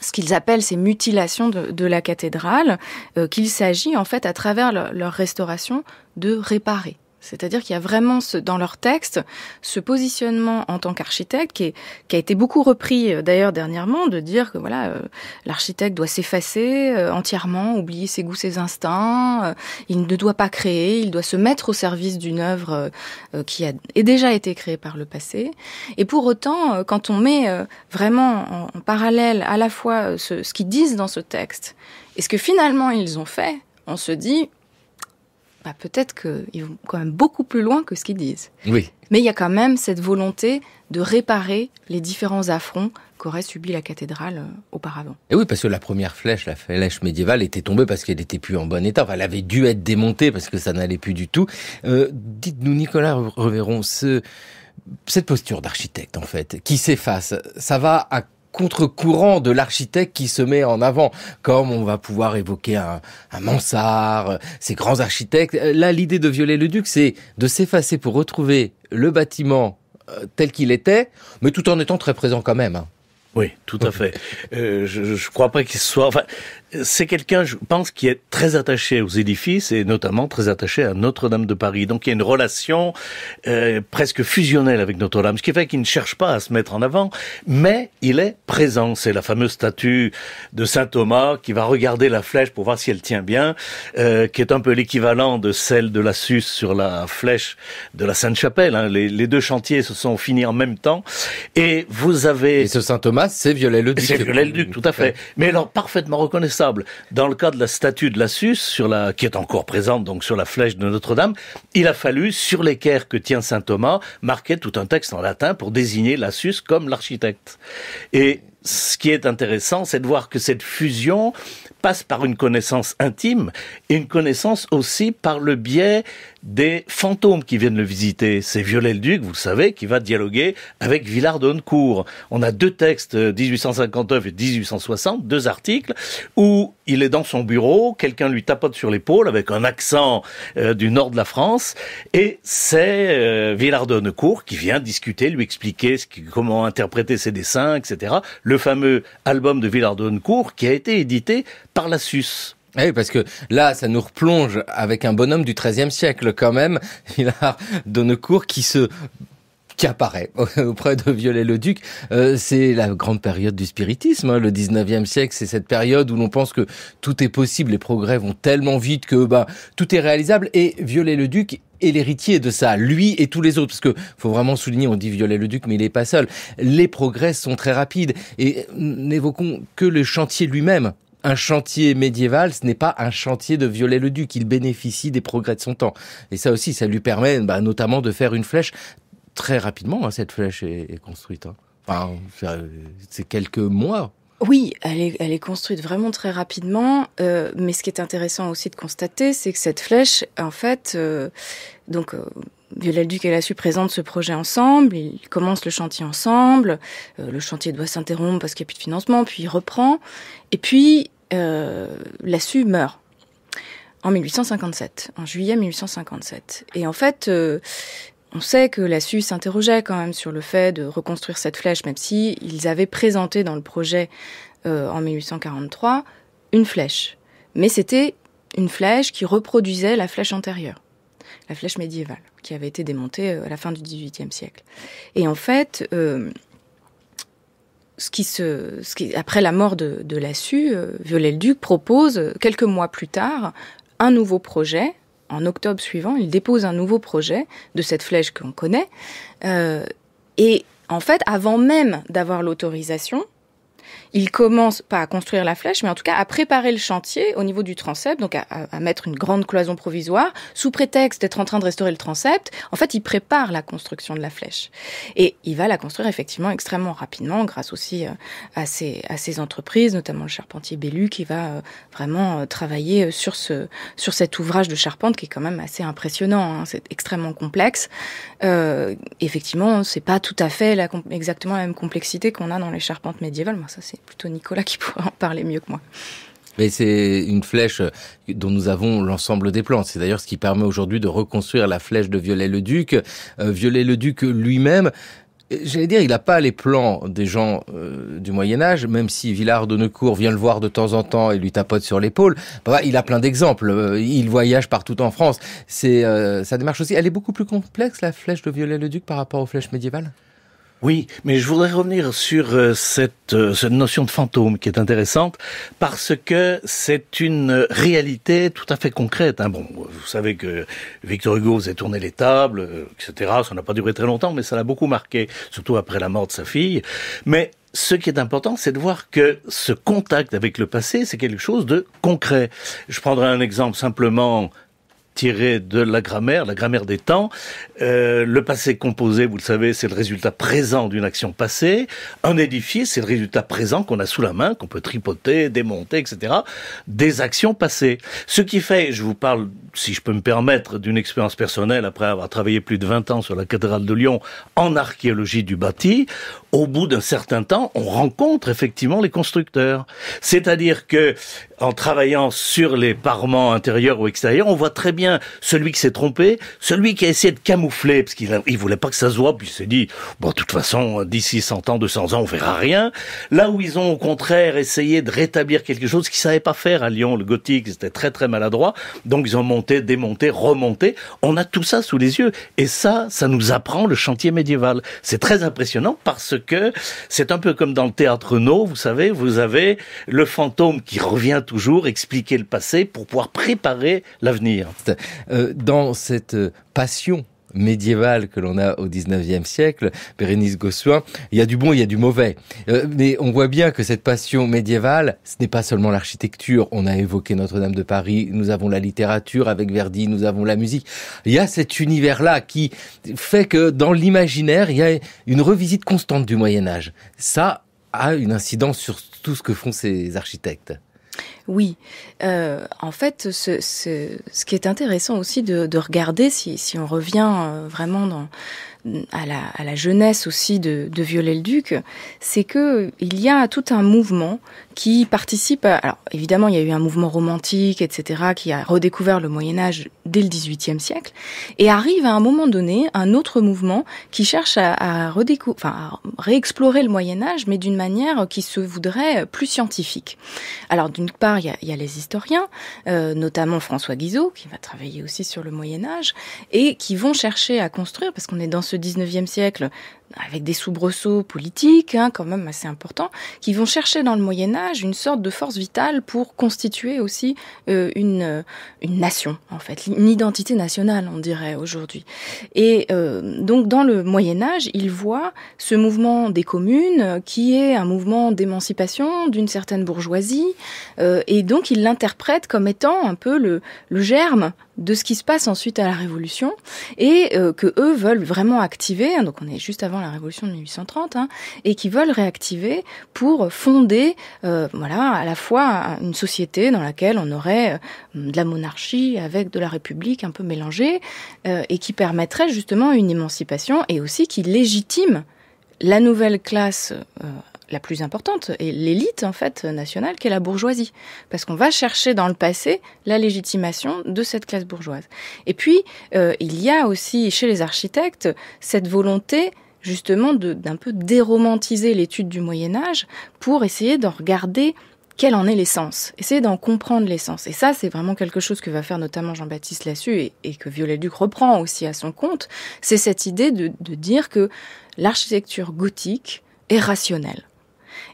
ce qu'ils appellent ces mutilations de, la cathédrale, euh, qu'il s'agit en fait à travers leur restauration de réparer. C'est-à-dire qu'il y a vraiment ce, dans leur texte ce positionnement en tant qu'architecte qui, a été beaucoup repris euh, d'ailleurs dernièrement de dire que voilà euh, l'architecte doit s'effacer euh, entièrement, oublier ses goûts, ses instincts, il ne doit pas créer, il doit se mettre au service d'une œuvre qui a est déjà été créée par le passé. Et pour autant, quand on met vraiment en, parallèle à la fois ce, ce qu'ils disent dans ce texte et ce que finalement ils ont fait, on se dit bah, peut-être qu'ils vont quand même beaucoup plus loin que ce qu'ils disent. Oui. Mais il y a quand même cette volonté de réparer les différents affronts qu'aurait subi la cathédrale euh, auparavant. Et oui, parce que la première flèche, la flèche médiévale, était tombée parce qu'elle n'était plus en bon état. elle avait dû être démontée parce que ça n'allait plus du tout. Euh, dites-nous, Nicolas reverrons ce, cette posture d'architecte, en fait, qui s'efface, ça va à contre-courant de l'architecte qui se met en avant, comme on va pouvoir évoquer un, un ces grands architectes. Euh, là, l'idée de violer le duc c'est de s'effacer pour retrouver le bâtiment euh, tel qu'il était, mais tout en étant très présent quand même. Hein. Oui, tout à fait. Euh, je crois pas qu'il soit. Enfin, c'est quelqu'un, je pense, qui est très attaché aux édifices et notamment très attaché à Notre-Dame de Paris. Donc, il y a une relation euh, presque fusionnelle avec Notre-Dame, ce qui fait qu'il ne cherche pas à se mettre en avant, mais il est présent. C'est la fameuse statue de saint Thomas qui va regarder la flèche pour voir si elle tient bien, euh, qui est un peu l'équivalent de celle de la sur la flèche de la Sainte-Chapelle. Hein. Les, les, deux chantiers se sont finis en même temps, et vous avez. ce saint Thomas c'est Viollet-le-Duc. C'est Viollet-le-Duc, tout à fait. Mais alors, parfaitement reconnaissable. Dans le cas de la statue de l'Assus, sur la, qui est encore présente, donc sur la flèche de Notre-Dame, il a fallu, sur l'équerre que tient saint Thomas, marquer tout un texte en latin pour désigner l'Assus comme l'architecte. Et ce qui est intéressant, c'est de voir que cette fusion passe par une connaissance intime et une connaissance aussi par le biais des fantômes qui viennent le visiter. C'est Viollet-le-Duc, vous le savez, qui va dialoguer avec Villard de On a deux textes, 1859 euh, et 1860, deux articles, où il est dans son bureau, quelqu'un lui tapote sur l'épaule avec un accent euh, du nord de la France, et c'est euh, Villard de qui vient discuter, lui expliquer comment interpréter ses dessins, etc. Le fameux album de Villard de qui a été édité par la SUS. Eh oui, parce que là, ça nous replonge avec un bonhomme du XIIIe siècle quand même, Hilar Donnecourt, qui se qui apparaît auprès de Viollet-le-Duc, euh, c'est la grande période du spiritisme. Hein. Le 19e siècle, c'est cette période où l'on pense que tout est possible, les progrès vont tellement vite que bah, tout est réalisable. Et Viollet-le-Duc est l'héritier de ça, lui et tous les autres. Parce que faut vraiment souligner, on dit Viollet-le-Duc, mais il n'est pas seul. Les progrès sont très rapides. Et euh, n'évoquons que le chantier lui-même un chantier médiéval, ce n'est pas un chantier de Viollet-le-Duc. Il bénéficie des progrès de son temps. Et ça aussi, ça lui permet bah, notamment de faire une flèche très rapidement. Hein, cette flèche est, construite. Hein. c'est quelques mois. Oui, elle est, construite vraiment très rapidement, euh, mais ce qui est intéressant aussi de constater, c'est que cette flèche, en fait, euh, donc euh, Viollet-le-Duc et Lassu présentent ce projet ensemble, ils commencent le chantier ensemble, euh, le chantier doit s'interrompre parce qu'il n'y a plus de financement, puis il reprend, et puis euh, Lassu meurt en 1857, en juillet 1857. Et en fait, euh, on sait que Lassu s'interrogeait quand même sur le fait de reconstruire cette flèche, même si ils avaient présenté dans le projet euh, en 1843 une flèche. Mais c'était une flèche qui reproduisait la flèche antérieure la flèche médiévale, qui avait été démontée euh, à la fin du XVIIIe siècle. Et en fait, euh, ce qui se, après la mort de, de Lassus, euh, Viollet-le-Duc propose, quelques mois plus tard, un nouveau projet. En octobre suivant, il dépose un nouveau projet de cette flèche qu'on connaît. et en fait, avant même d'avoir l'autorisation, il commence pas à construire la flèche, mais en tout cas à préparer le chantier au niveau du transept, donc à, à mettre une grande cloison provisoire, sous prétexte d'être en train de restaurer le transept. En fait, il prépare la construction de la flèche. Et il va la construire effectivement extrêmement rapidement, grâce aussi euh, à ses, à ses entreprises, notamment le charpentier Bellu, qui va euh, vraiment euh, travailler sur, ce, sur cet ouvrage de charpente qui est quand même assez impressionnant. Hein. C'est extrêmement complexe. Euh, effectivement, c'est pas tout à fait la, exactement la même complexité qu'on a dans les charpentes médiévales. Moi, ça, c'est plutôt Nicolas qui pourra en parler mieux que moi. Mais c'est une flèche dont nous avons l'ensemble des plans. C'est d'ailleurs ce qui permet aujourd'hui de reconstruire la flèche de Viollet-le-Duc. violet euh, Viollet-le-Duc lui-même, j'allais dire, il n'a pas les plans des gens euh, du Moyen Âge, même si Villard de Necourt vient le voir de temps en temps et lui tapote sur l'épaule. Bah bah, il a plein d'exemples. Euh, il voyage partout en France. C'est sa démarche aussi. Elle est beaucoup plus complexe la flèche de Viollet-le-Duc par rapport aux flèches médiévales. Oui, mais je voudrais revenir sur euh, euh, cette, notion de fantôme qui est intéressante parce que c'est une réalité tout à fait concrète. Hein. Bon, vous savez que Victor Hugo faisait tourner les tables, euh, etc. Ça n'a pas duré très longtemps, mais ça l'a beaucoup marqué, surtout après la mort de sa fille. Mais ce qui est important, c'est de voir que ce contact avec le passé, c'est quelque chose de concret. Je prendrai un exemple simplement tiré de la grammaire, la grammaire des temps. Euh, le passé composé, vous le savez, c'est le résultat présent d'une action passée. Un édifice, c'est le résultat présent qu'on a sous la main, qu'on peut tripoter, démonter, etc. Des actions passées. Ce qui fait, je vous parle, si je peux me permettre, d'une expérience personnelle, après avoir travaillé plus de 20 ans sur la cathédrale de Lyon en archéologie du bâti, au bout d'un certain temps, on rencontre effectivement les constructeurs. C'est-à-dire que en travaillant sur les parements intérieurs ou extérieurs, on voit très bien celui qui s'est trompé, celui qui a essayé de camoufler, parce qu'il il voulait pas que ça se voit, puis il s'est dit, bon, de toute façon, d'ici 100 ans, 200 ans, on verra rien. Là où ils ont, au contraire, essayé de rétablir quelque chose qu'ils savaient pas faire à Lyon, le gothique, c'était très, très maladroit. Donc, ils ont monté, démonté, remonté. On a tout ça sous les yeux. Et ça, ça nous apprend le chantier médiéval. C'est très impressionnant parce que c'est un peu comme dans le théâtre No, vous savez, vous avez le fantôme qui revient tout toujours expliquer le passé pour pouvoir préparer l'avenir. Euh, dans cette passion médiévale que l'on a au 19e siècle, Bérénice Gossuin, il y a du bon, il y a du mauvais. Euh, mais on voit bien que cette passion médiévale, ce n'est pas seulement l'architecture. On a évoqué Notre-Dame de Paris, nous avons la littérature avec Verdi, nous avons la musique. Il y a cet univers-là qui fait que dans l'imaginaire, il y a une revisite constante du Moyen Âge. Ça a une incidence sur tout ce que font ces architectes. Oui, euh, en fait, ce, qui est intéressant aussi de, regarder, si, si on revient euh, vraiment dans, à la, à la jeunesse aussi de, de Viollet-le-Duc, c'est que il y a tout un mouvement qui participe. alors évidemment, il y a eu un mouvement romantique, etc., qui a redécouvert le Moyen Âge dès le XVIIIe siècle, et arrive à un moment donné un autre mouvement qui cherche à, à, enfin, à réexplorer le Moyen Âge, mais d'une manière qui se voudrait plus scientifique. Alors d'une part, il y a, les historiens, euh, notamment François Guizot, qui va travailler aussi sur le Moyen Âge, et qui vont chercher à construire, parce qu'on est dans ce ce 19e siècle avec des soubresauts politiques, hein, quand même assez importants, qui vont chercher dans le Moyen Âge une sorte de force vitale pour constituer aussi euh, une, euh, une nation, en fait, une identité nationale, on dirait aujourd'hui. Et euh, donc dans le Moyen Âge, ils voient ce mouvement des communes qui est un mouvement d'émancipation d'une certaine bourgeoisie, et donc ils l'interprètent comme étant un peu le, le germe de ce qui se passe ensuite à la Révolution, et que eux veulent vraiment activer, donc on est juste avant la Révolution de 1830, hein, et qui veulent réactiver pour fonder, euh, voilà, à la fois une société dans laquelle on aurait euh, de la monarchie avec de la République un peu mélangée, euh, et qui permettrait justement une émancipation et aussi qui légitime la nouvelle classe. la plus importante et l'élite en fait nationale qu'est la bourgeoisie parce qu'on va chercher dans le passé la légitimation de cette classe bourgeoise. Et puis il y a aussi chez les architectes cette volonté justement d'un peu déromantiser l'étude du Moyen Âge pour essayer d'en regarder quel en est l'essence, essayer d'en comprendre l'essence. Et ça, c'est vraiment quelque chose que va faire notamment Jean-Baptiste Lassus et, que Viollet-Duc reprend aussi à son compte, c'est cette idée de, de dire que l'architecture gothique est rationnelle.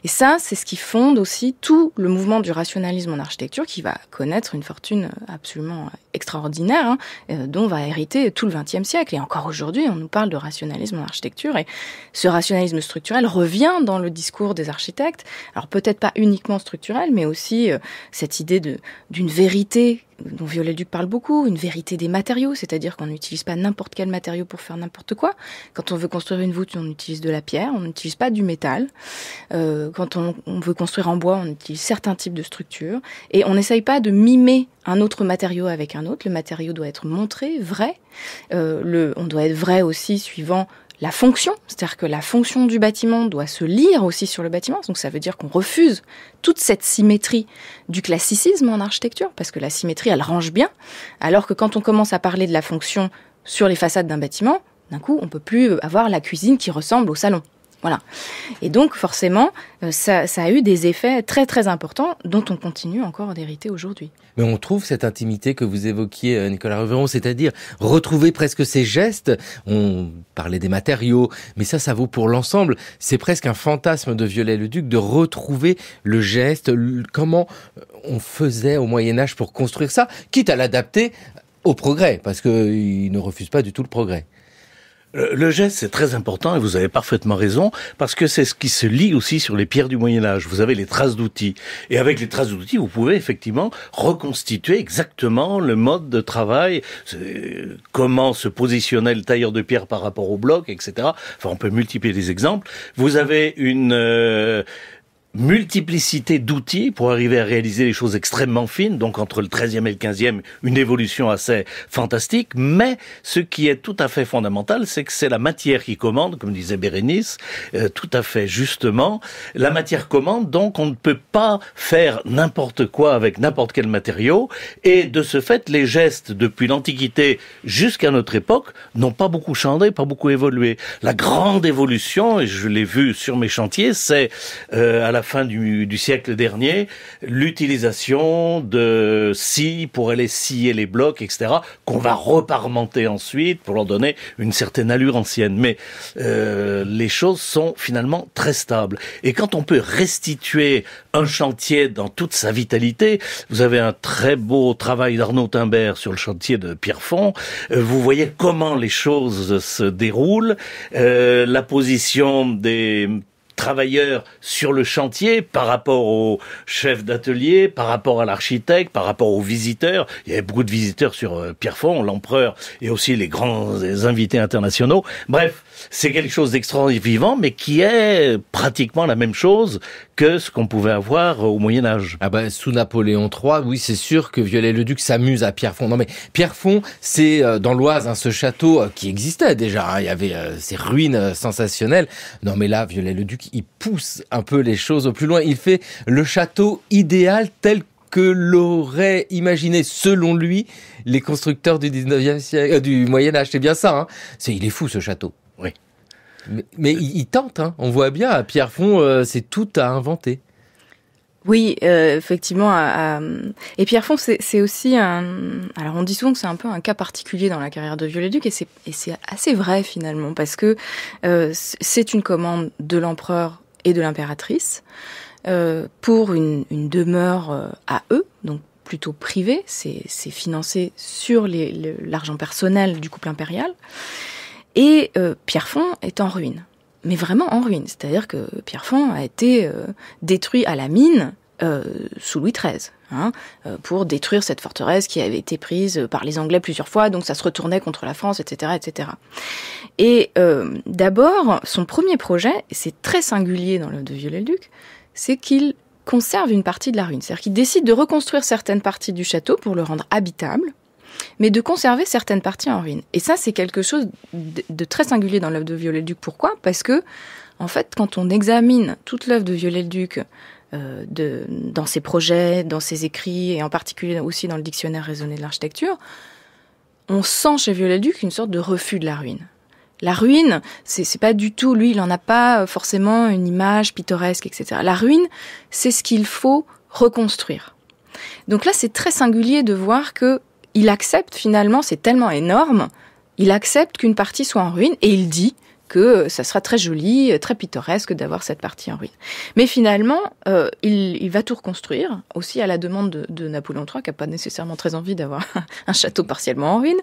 Et ça, c'est ce qui fonde aussi tout le mouvement du rationalisme en architecture qui va connaître une fortune euh, absolument euh, extraordinaire, hein, euh, dont va hériter tout le XXe siècle. Et encore aujourd'hui, on nous parle de rationalisme en architecture. Et ce rationalisme structurel revient dans le discours des architectes. Alors peut-être pas uniquement structurel, mais aussi cette idée d'une vérité dont viollet duc parle beaucoup, une vérité des matériaux, c'est-à-dire qu'on n'utilise pas n'importe quel matériau pour faire n'importe quoi. Quand on veut construire une voûte, on utilise de la pierre, on n'utilise pas du métal. Euh, quand on, veut construire en bois, on utilise certains types de structures. Et on n'essaye pas de mimer un autre matériau avec un autre. Le matériau doit être montré, vrai. Euh, le, on doit être vrai aussi suivant la fonction, c'est-à-dire que la fonction du bâtiment doit se lire aussi sur le bâtiment, donc ça veut dire qu'on refuse toute cette symétrie du classicisme en architecture, parce que la symétrie, elle range bien, alors que quand on commence à parler de la fonction sur les façades d'un bâtiment, d'un coup, on peut plus avoir la cuisine qui ressemble au salon. Voilà. Et donc, forcément, euh, ça, a eu des effets très très importants dont on continue encore d'hériter aujourd'hui. Mais on trouve cette intimité que vous évoquiez, euh, Nicolas Reveron, c'est-à-dire retrouver presque ces gestes. On parlait des matériaux, mais ça, ça vaut pour l'ensemble. C'est presque un fantasme de Viollet-le-Duc de retrouver le geste, comment euh, on faisait au Moyen-Âge pour construire ça, quitte à l'adapter au progrès, parce qu'il ne refuse pas du tout le progrès. Le geste, c'est très important et vous avez parfaitement raison, parce que c'est ce qui se lit aussi sur les pierres du Moyen Âge. Vous avez les traces d'outils. Et avec les traces d'outils, vous pouvez effectivement reconstituer exactement le mode de travail, euh, comment se positionnait le tailleur de pierre par rapport au bloc, etc. Enfin, on peut multiplier les exemples. Vous avez une... Euh, multiplicité d'outils pour arriver à réaliser les choses extrêmement fines, donc entre le 13e et le 15e, une évolution assez fantastique, mais ce qui est tout à fait fondamental, c'est que c'est la matière qui commande, comme disait Bérénice, euh, tout à fait justement, la matière commande, donc on ne peut pas faire n'importe quoi avec n'importe quel matériau, et de ce fait, les gestes depuis l'Antiquité jusqu'à notre époque n'ont pas beaucoup changé, pas beaucoup évolué. La grande évolution, et je l'ai vu sur mes chantiers, c'est euh, à la la fin du, siècle dernier, l'utilisation de scies pour aller scier les blocs, etc., qu'on va reparmenter ensuite pour leur donner une certaine allure ancienne. Mais euh, les choses sont finalement très stables. Et quand on peut restituer un chantier dans toute sa vitalité, vous avez un très beau travail d'Arnaud Timbert sur le chantier de Pierrefonds, euh, vous voyez comment les choses se déroulent, euh, la position des travailleurs sur le chantier, par rapport au chef d'atelier, par rapport à l'architecte, par rapport aux visiteurs. Il y avait beaucoup de visiteurs sur euh, Pierrefonds, l'empereur et aussi les grands invités internationaux. Bref, c'est quelque chose d'extraordinaire vivant, mais qui est pratiquement la même chose que ce qu'on pouvait avoir au Moyen Âge. Ah ben, sous Napoléon III, oui, c'est sûr que Viollet-le-Duc s'amuse à Pierrefonds. Non mais Pierrefonds, c'est euh, dans l'Oise hein, ce château euh, qui existait déjà. Hein. Il y avait ces ruines sensationnelles. Non mais là, Viollet-le-Duc, il pousse un peu les choses au plus loin. Il fait le château idéal tel que l'auraient imaginé, selon lui, les constructeurs du 19e siècle, euh, du Moyen Âge. C'est bien ça. Hein. c'est, il est fou ce château. Oui. Mais, il, tente. Hein. On voit bien, à Pierrefonds, euh, c'est tout à inventer. Oui, euh, effectivement. Et Pierre Font, c'est aussi un. Alors, on dit souvent que c'est un peu un cas particulier dans la carrière de Viollet-Duc, et c'est assez vrai finalement, parce que euh, c'est une commande de l'empereur et de l'impératrice euh, pour une, une demeure à eux, donc plutôt privée. C'est financé sur l'argent personnel du couple impérial. Et Pierre Font est en ruine mais vraiment en ruine. C'est-à-dire que Pierrefonds a été euh, détruit à la mine euh, sous Louis XIII, hein, euh, pour détruire cette forteresse qui avait été prise par les Anglais plusieurs fois, donc ça se retournait contre la France, etc. etc. Et d'abord, son premier projet, c'est très singulier dans le de Viollet-le-Duc, c'est qu'il conserve une partie de la ruine. C'est-à-dire qu'il décide de reconstruire certaines parties du château pour le rendre habitable, mais de conserver certaines parties en ruine. Et ça, c'est quelque chose de très singulier dans l'œuvre de Viollet-le-Duc. Pourquoi Parce que, en fait, quand on examine toute l'œuvre de Viollet-le-Duc euh, de, dans ses projets, dans ses écrits, et en particulier aussi dans le dictionnaire raisonné de l'architecture, on sent chez Viollet-le-Duc une sorte de refus de la ruine. La ruine, c'est pas du tout, lui, il en a pas forcément une image pittoresque, etc. La ruine, c'est ce qu'il faut reconstruire. Donc là, c'est très singulier de voir que il accepte finalement, c'est tellement énorme, il accepte qu'une partie soit en ruine et il dit que euh, ça sera très joli, euh, très pittoresque d'avoir cette partie en ruine. Mais finalement, euh, il, va tout reconstruire, aussi à la demande de, Napoléon III, qui n'a pas nécessairement très envie d'avoir un château partiellement en ruine.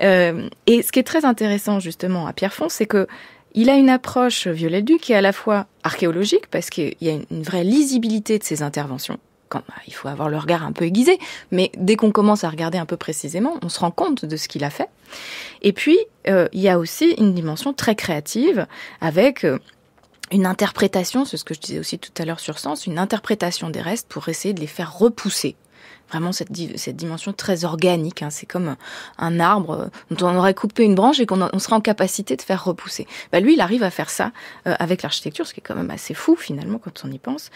et ce qui est très intéressant justement à Pierre Pierrefonds, c'est que il a une approche, Violet-Duc, qui est à la fois archéologique, parce qu'il y a une vraie lisibilité de ses interventions, bah, il faut avoir le regard un peu aiguisé, mais dès qu'on commence à regarder un peu précisément, on se rend compte de ce qu'il a fait. Et puis, euh, il y a aussi une dimension très créative avec... Euh, une interprétation, c'est ce que je disais aussi tout à l'heure sur Sens, une interprétation des restes pour essayer de les faire repousser vraiment cette, cette dimension très organique. Hein. C'est comme un arbre euh, dont on aurait coupé une branche et qu'on on serait en capacité de faire repousser. Bah, lui, il arrive à faire ça euh, avec l'architecture, ce qui est quand même assez fou finalement quand on y pense.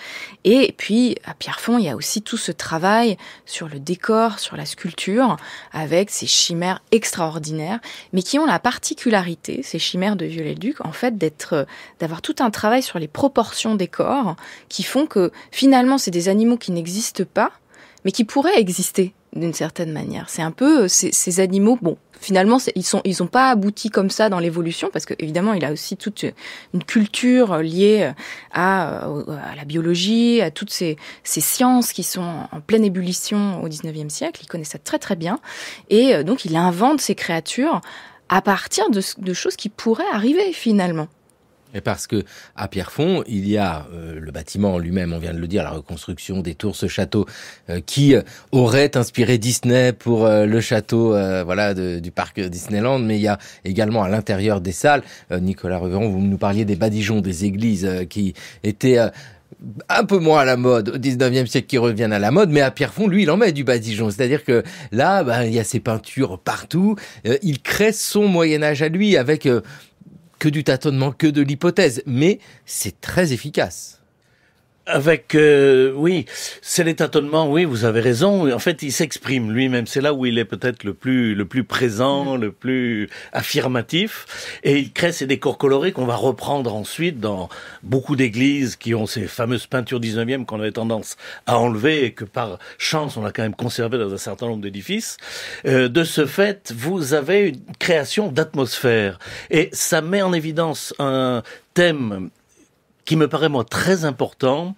Et puis à Pierrefonds, il y a aussi tout ce travail sur le décor, sur la sculpture, avec ces chimères extraordinaires, mais qui ont la particularité, ces chimères de Viollet-le-Duc, en fait, d'être, euh, d'avoir tout un travail sur les proportions des corps qui font que finalement, c'est des animaux qui n'existent pas, mais qui pourraient exister d'une certaine manière. C'est un peu euh, ces, animaux, bon, finalement, ils sont, ils ont pas abouti comme ça dans l'évolution parce que évidemment, il a aussi toute une culture euh, liée euh, à, la biologie, à toutes ces, sciences qui sont en pleine ébullition au 19e siècle. Il connaît ça très très bien et donc il invente ces créatures à partir de choses qui pourraient arriver finalement. Et parce que à Pierrefonds, il y a euh, le bâtiment lui-même, on vient de le dire, la reconstruction des tours, ce château euh, qui euh, aurait inspiré Disney pour le château, voilà, du parc Disneyland. Mais il y a également à l'intérieur des salles, Nicolas Reveron, vous nous parliez des badigeons, des églises qui étaient un peu moins à la mode au 19e siècle qui reviennent à la mode, mais à Pierrefonds, lui, il en met du badigeon. C'est-à-dire que là, ben, il y a ses peintures partout. il crée son Moyen Âge à lui avec que du tâtonnement, que de l'hypothèse, mais c'est très efficace. Avec, euh, oui, c'est les oui, vous avez raison. En fait, il s'exprime lui-même. C'est là où il est peut-être le plus, le plus présent, mm. le plus affirmatif. Et il crée ces décors colorés qu'on va reprendre ensuite dans beaucoup d'églises qui ont ces fameuses peintures 19e qu'on avait tendance à enlever et que par chance, on a quand même conservé dans un certain nombre d'édifices. Euh, de ce fait, vous avez une création d'atmosphère. Et ça met en évidence un thème qui me paraît moi très important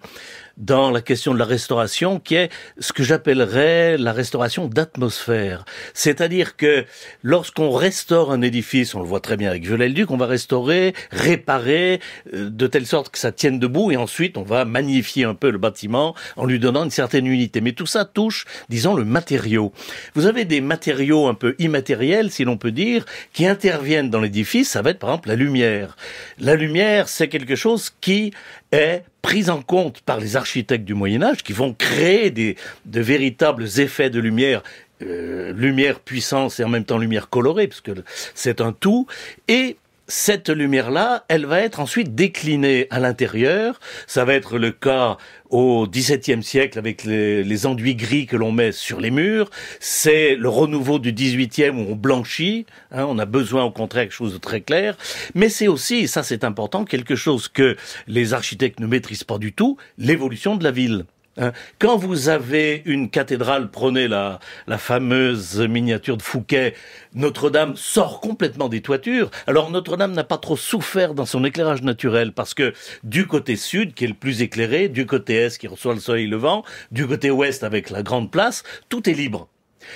dans la question de la restauration, qui est ce que j'appellerais la restauration d'atmosphère. C'est-à-dire que lorsqu'on restaure un édifice, on le voit très bien avec Viollet-le-Duc, on va restaurer, réparer, euh, de telle sorte que ça tienne debout, et ensuite on va magnifier un peu le bâtiment en lui donnant une certaine unité. Mais tout ça touche, disons, le matériau. Vous avez des matériaux un peu immatériels, si l'on peut dire, qui interviennent dans l'édifice, ça va être par exemple la lumière. La lumière, c'est quelque chose qui est prise en compte par les architectes du Moyen Âge qui vont créer des, de véritables effets de lumière euh, lumière puissance et en même temps lumière colorée, puisque c'est un tout, et cette lumière-là, elle va être ensuite déclinée à l'intérieur. Ça va être le cas au XVIIe siècle avec les, enduits gris que l'on met sur les murs. C'est le renouveau du XVIIIe où on blanchit. Hein, on a besoin au contraire de choses très claires, Mais c'est aussi, et ça c'est important, quelque chose que les architectes ne maîtrisent pas du tout, l'évolution de la ville. Hein. Quand vous avez une cathédrale, prenez la, la fameuse miniature de Fouquet, Notre-Dame sort complètement des toitures. Alors Notre-Dame n'a pas trop souffert dans son éclairage naturel parce que du côté sud, qui est le plus éclairé, du côté est qui reçoit le soleil levant, du côté ouest avec la grande place, tout est libre.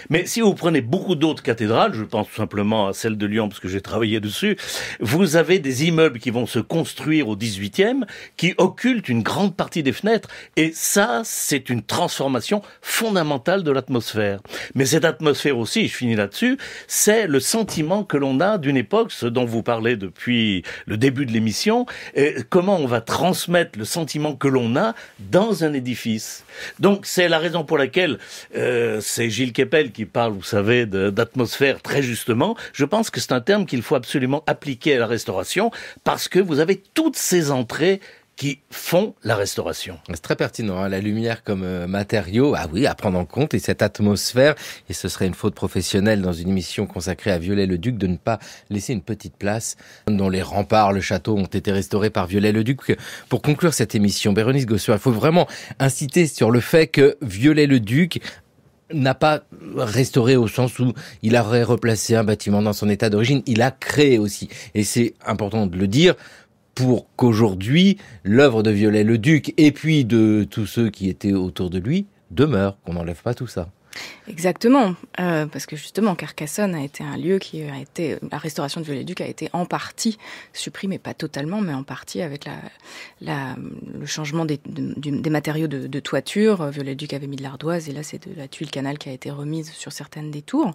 Mais si vous prenez beaucoup d'autres cathédrales, je pense tout simplement à celle de Lyon parce que j'ai travaillé dessus, vous avez des immeubles qui vont se construire au 18e qui occultent une grande partie des fenêtres et ça c'est une transformation fondamentale de l'atmosphère. Mais cette atmosphère aussi, je finis là-dessus, c'est le sentiment que l'on a d'une époque, ce dont vous parlez depuis le début de l'émission, et comment on va transmettre le sentiment que l'on a dans un édifice. Donc c'est la raison pour laquelle euh, c'est Gilles qui parle, vous savez, d'atmosphère très justement, je pense que c'est un terme qu'il faut absolument appliquer à la restauration parce que vous avez toutes ces entrées qui font la restauration. C'est très pertinent, hein, la lumière comme euh, matériau, ah oui, à prendre en compte, et cette atmosphère, et ce serait une faute professionnelle dans une émission consacrée à violet le duc de ne pas laisser une petite place dont les remparts, le château ont été restaurés par violet le duc Pour conclure cette émission, Bérénice Gossuin, il faut vraiment inciter sur le fait que violet le duc n'a pas restauré au sens où il aurait replacé un bâtiment dans son état d'origine, il a créé aussi. Et c'est important de le dire pour qu'aujourd'hui, l'œuvre de Violet-le-Duc et puis de tous ceux qui étaient autour de lui demeure, qu'on n'enlève pas tout ça. Exactement, euh, parce que justement Carcassonne a été un lieu qui a été la restauration de Viollet-Duc a été en partie supprimée, pas totalement, mais en partie avec la, la le changement des, des matériaux de, de toiture. Viollet-Duc avait mis de l'ardoise et là c'est de la tuile canal qui a été remise sur certaines des tours.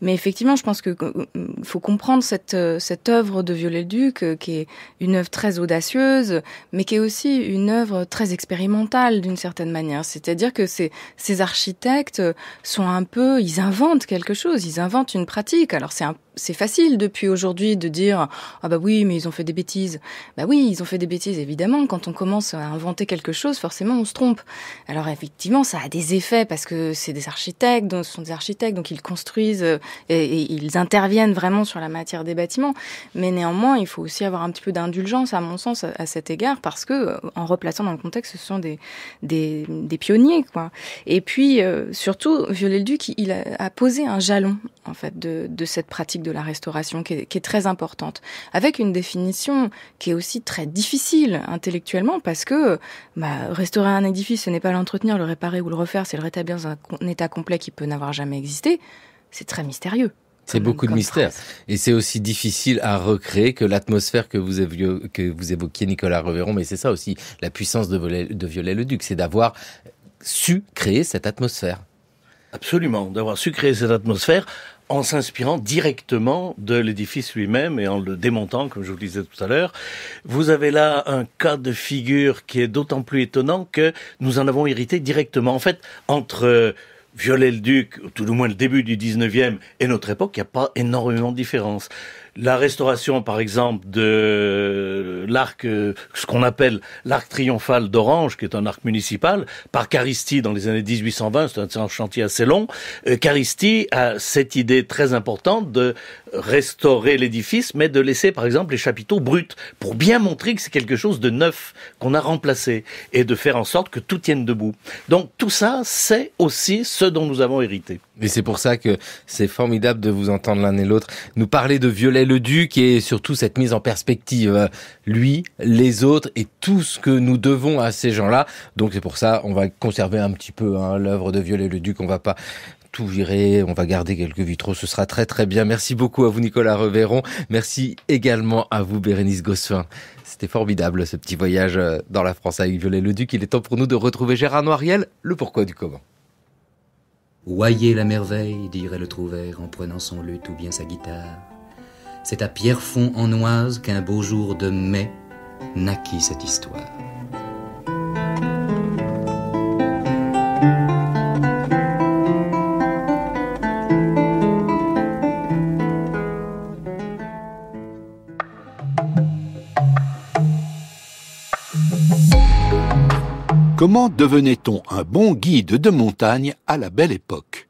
Mais effectivement, je pense que euh, faut comprendre cette euh, cette œuvre de Viollet-le-Duc qui est une œuvre très audacieuse, mais qui est aussi une œuvre très expérimentale d'une certaine manière. C'est-à-dire que ces architectes sont un peu, ils inventent quelque chose, ils inventent une pratique. Alors c'est un c'est facile depuis aujourd'hui de dire ah bah oui mais ils ont fait des bêtises bah oui ils ont fait des bêtises évidemment quand on commence à inventer quelque chose forcément on se trompe alors effectivement ça a des effets parce que c'est des architectes donc ce sont des architectes donc ils construisent euh, et, ils interviennent vraiment sur la matière des bâtiments mais néanmoins il faut aussi avoir un petit peu d'indulgence à mon sens à, cet égard parce que euh, en replaçant dans le contexte ce sont des des, pionniers quoi et puis euh, surtout Viollet-le-Duc il a, posé un jalon en fait de cette pratique de la restauration qui est, très importante, avec une définition qui est aussi très difficile intellectuellement parce que bah, restaurer un édifice, ce n'est pas l'entretenir, le réparer ou le refaire, c'est le rétablir dans un état complet qui peut n'avoir jamais existé. C'est très mystérieux. C'est beaucoup de mystère. Et c'est aussi difficile à recréer que l'atmosphère que vous, évoquiez, Nicolas Reveron. Mais c'est ça aussi, la puissance de, de Viollet-le-Duc, c'est d'avoir su créer cette atmosphère. Absolument, d'avoir su créer cette atmosphère en s'inspirant directement de l'édifice lui-même et en le démontant, comme je vous disais tout à l'heure. Vous avez là un cas de figure qui est d'autant plus étonnant que nous en avons hérité directement. En fait, entre euh, Viollet-le-Duc, tout au moins le début du 19e, et notre époque, il n'y a pas énormément de différence. La restauration, par exemple, de l'arc, euh, ce qu'on appelle l'arc triomphal d'Orange, qui est un arc municipal, par Caristi dans les années 1820. C'est un chantier assez long. Euh, Caristi a cette idée très importante de restaurer l'édifice, mais de laisser par exemple les chapiteaux bruts pour bien montrer que c'est quelque chose de neuf qu'on a remplacé et de faire en sorte que tout tienne debout. Donc tout ça, c'est aussi ce dont nous avons hérité. Et c'est pour ça que c'est formidable de vous entendre l'un et l'autre nous parler de Violet le duc et surtout cette mise en perspective. Euh, lui, les autres et tout ce que nous devons à ces gens-là. Donc c'est pour ça, on va conserver un petit peu hein, l'œuvre de Violet le duc On va pas tout virer, on va garder quelques vitraux, ce sera très très bien. Merci beaucoup à vous Nicolas Reveron, merci également à vous Bérénice Gosselin. C'était formidable ce petit voyage euh, dans la France avec Violet-le-Duc. Il est temps pour nous de retrouver Gérard Noiriel, le pourquoi du comment. « Voyez la merveille, dirait le trouvère en prenant son luth ou bien sa guitare. C'est à Pierrefonds en Oise qu'un beau jour de mai naquit cette histoire. Comment devenait-on un bon guide de montagne à la belle époque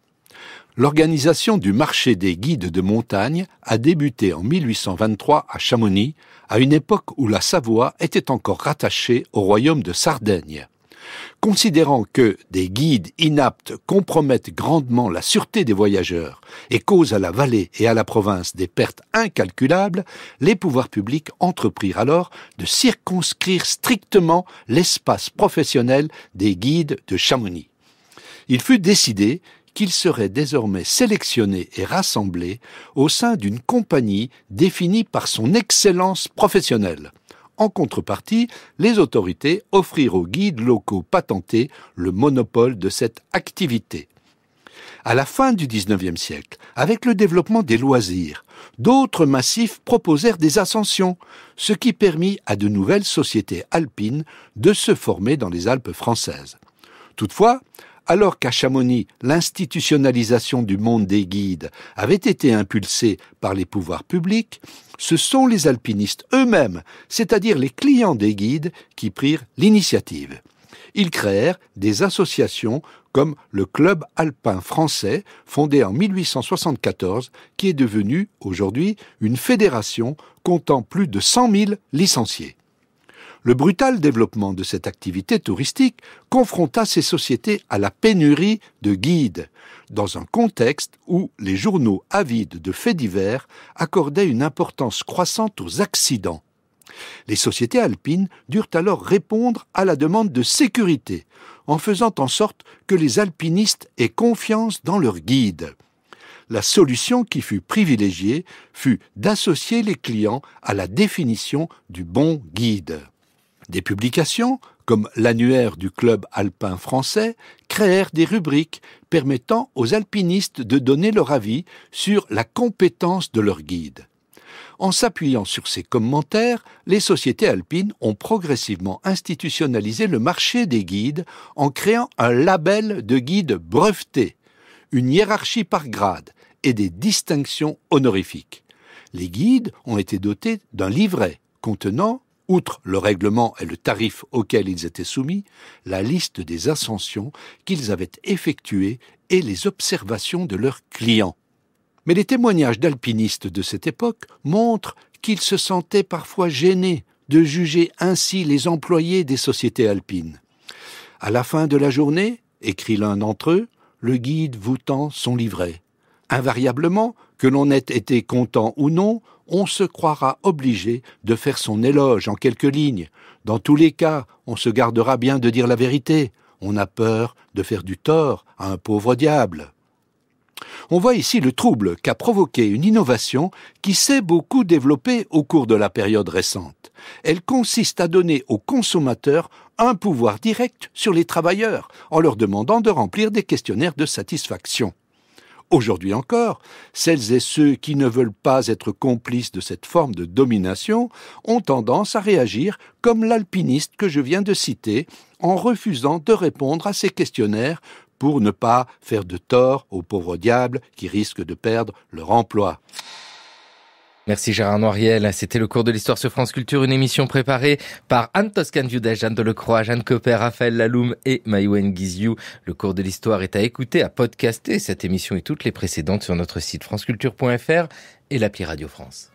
L'organisation du marché des guides de montagne a débuté en 1823 à Chamonix, à une époque où la Savoie était encore rattachée au royaume de Sardaigne considérant que des guides inaptes compromettent grandement la sûreté des voyageurs et causent à la vallée et à la province des pertes incalculables, les pouvoirs publics entreprirent alors de circonscrire strictement l'espace professionnel des guides de Chamonix. Il fut décidé qu'ils seraient désormais sélectionnés et rassemblés au sein d'une compagnie définie par son excellence professionnelle, en contrepartie, les autorités offrirent aux guides locaux patentés le monopole de cette activité. À la fin du XIXe siècle, avec le développement des loisirs, d'autres massifs proposèrent des ascensions, ce qui permit à de nouvelles sociétés alpines de se former dans les Alpes françaises. Toutefois, alors qu'à Chamonix, l'institutionnalisation du monde des guides avait été impulsée par les pouvoirs publics, ce sont les alpinistes eux-mêmes, c'est-à-dire les clients des guides, qui prirent l'initiative. Ils créèrent des associations comme le Club alpin français, fondé en 1874, qui est devenu aujourd'hui une fédération comptant plus de 100 000 licenciés. Le brutal développement de cette activité touristique confronta ces sociétés à la pénurie de guides, dans un contexte où les journaux avides de faits divers accordaient une importance croissante aux accidents. Les sociétés alpines durent alors répondre à la demande de sécurité, en faisant en sorte que les alpinistes aient confiance dans leurs guides. La solution qui fut privilégiée fut d'associer les clients à la définition du bon guide. Des publications, comme l'annuaire du club alpin français, créèrent des rubriques permettant aux alpinistes de donner leur avis sur la compétence de leurs guides. En s'appuyant sur ces commentaires, les sociétés alpines ont progressivement institutionnalisé le marché des guides en créant un label de guide breveté, une hiérarchie par grade et des distinctions honorifiques. Les guides ont été dotés d'un livret contenant outre le règlement et le tarif auquel ils étaient soumis, la liste des ascensions qu'ils avaient effectuées et les observations de leurs clients. Mais les témoignages d'alpinistes de cette époque montrent qu'ils se sentaient parfois gênés de juger ainsi les employés des sociétés alpines. À la fin de la journée, écrit l'un d'entre eux, le guide vous son livret. Invariablement, que l'on ait été content ou non, on se croira obligé de faire son éloge en quelques lignes. Dans tous les cas, on se gardera bien de dire la vérité. On a peur de faire du tort à un pauvre diable. On voit ici le trouble qu'a provoqué une innovation qui s'est beaucoup développée au cours de la période récente. Elle consiste à donner aux consommateurs un pouvoir direct sur les travailleurs en leur demandant de remplir des questionnaires de satisfaction aujourd'hui encore, celles et ceux qui ne veulent pas être complices de cette forme de domination ont tendance à réagir comme l'alpiniste que je viens de citer, en refusant de répondre à ces questionnaires pour ne pas faire de tort aux pauvres diables qui risquent de perdre leur emploi. Merci Gérard Noiriel. C'était le cours de l'histoire sur France Culture, une émission préparée par Anne toscan Jeanne Delecroix, Jeanne Copper, Raphaël Laloum et Maïwen Guizou. Le cours de l'histoire est à écouter, à podcaster. Cette émission et toutes les précédentes sur notre site franceculture.fr et l'appli Radio France.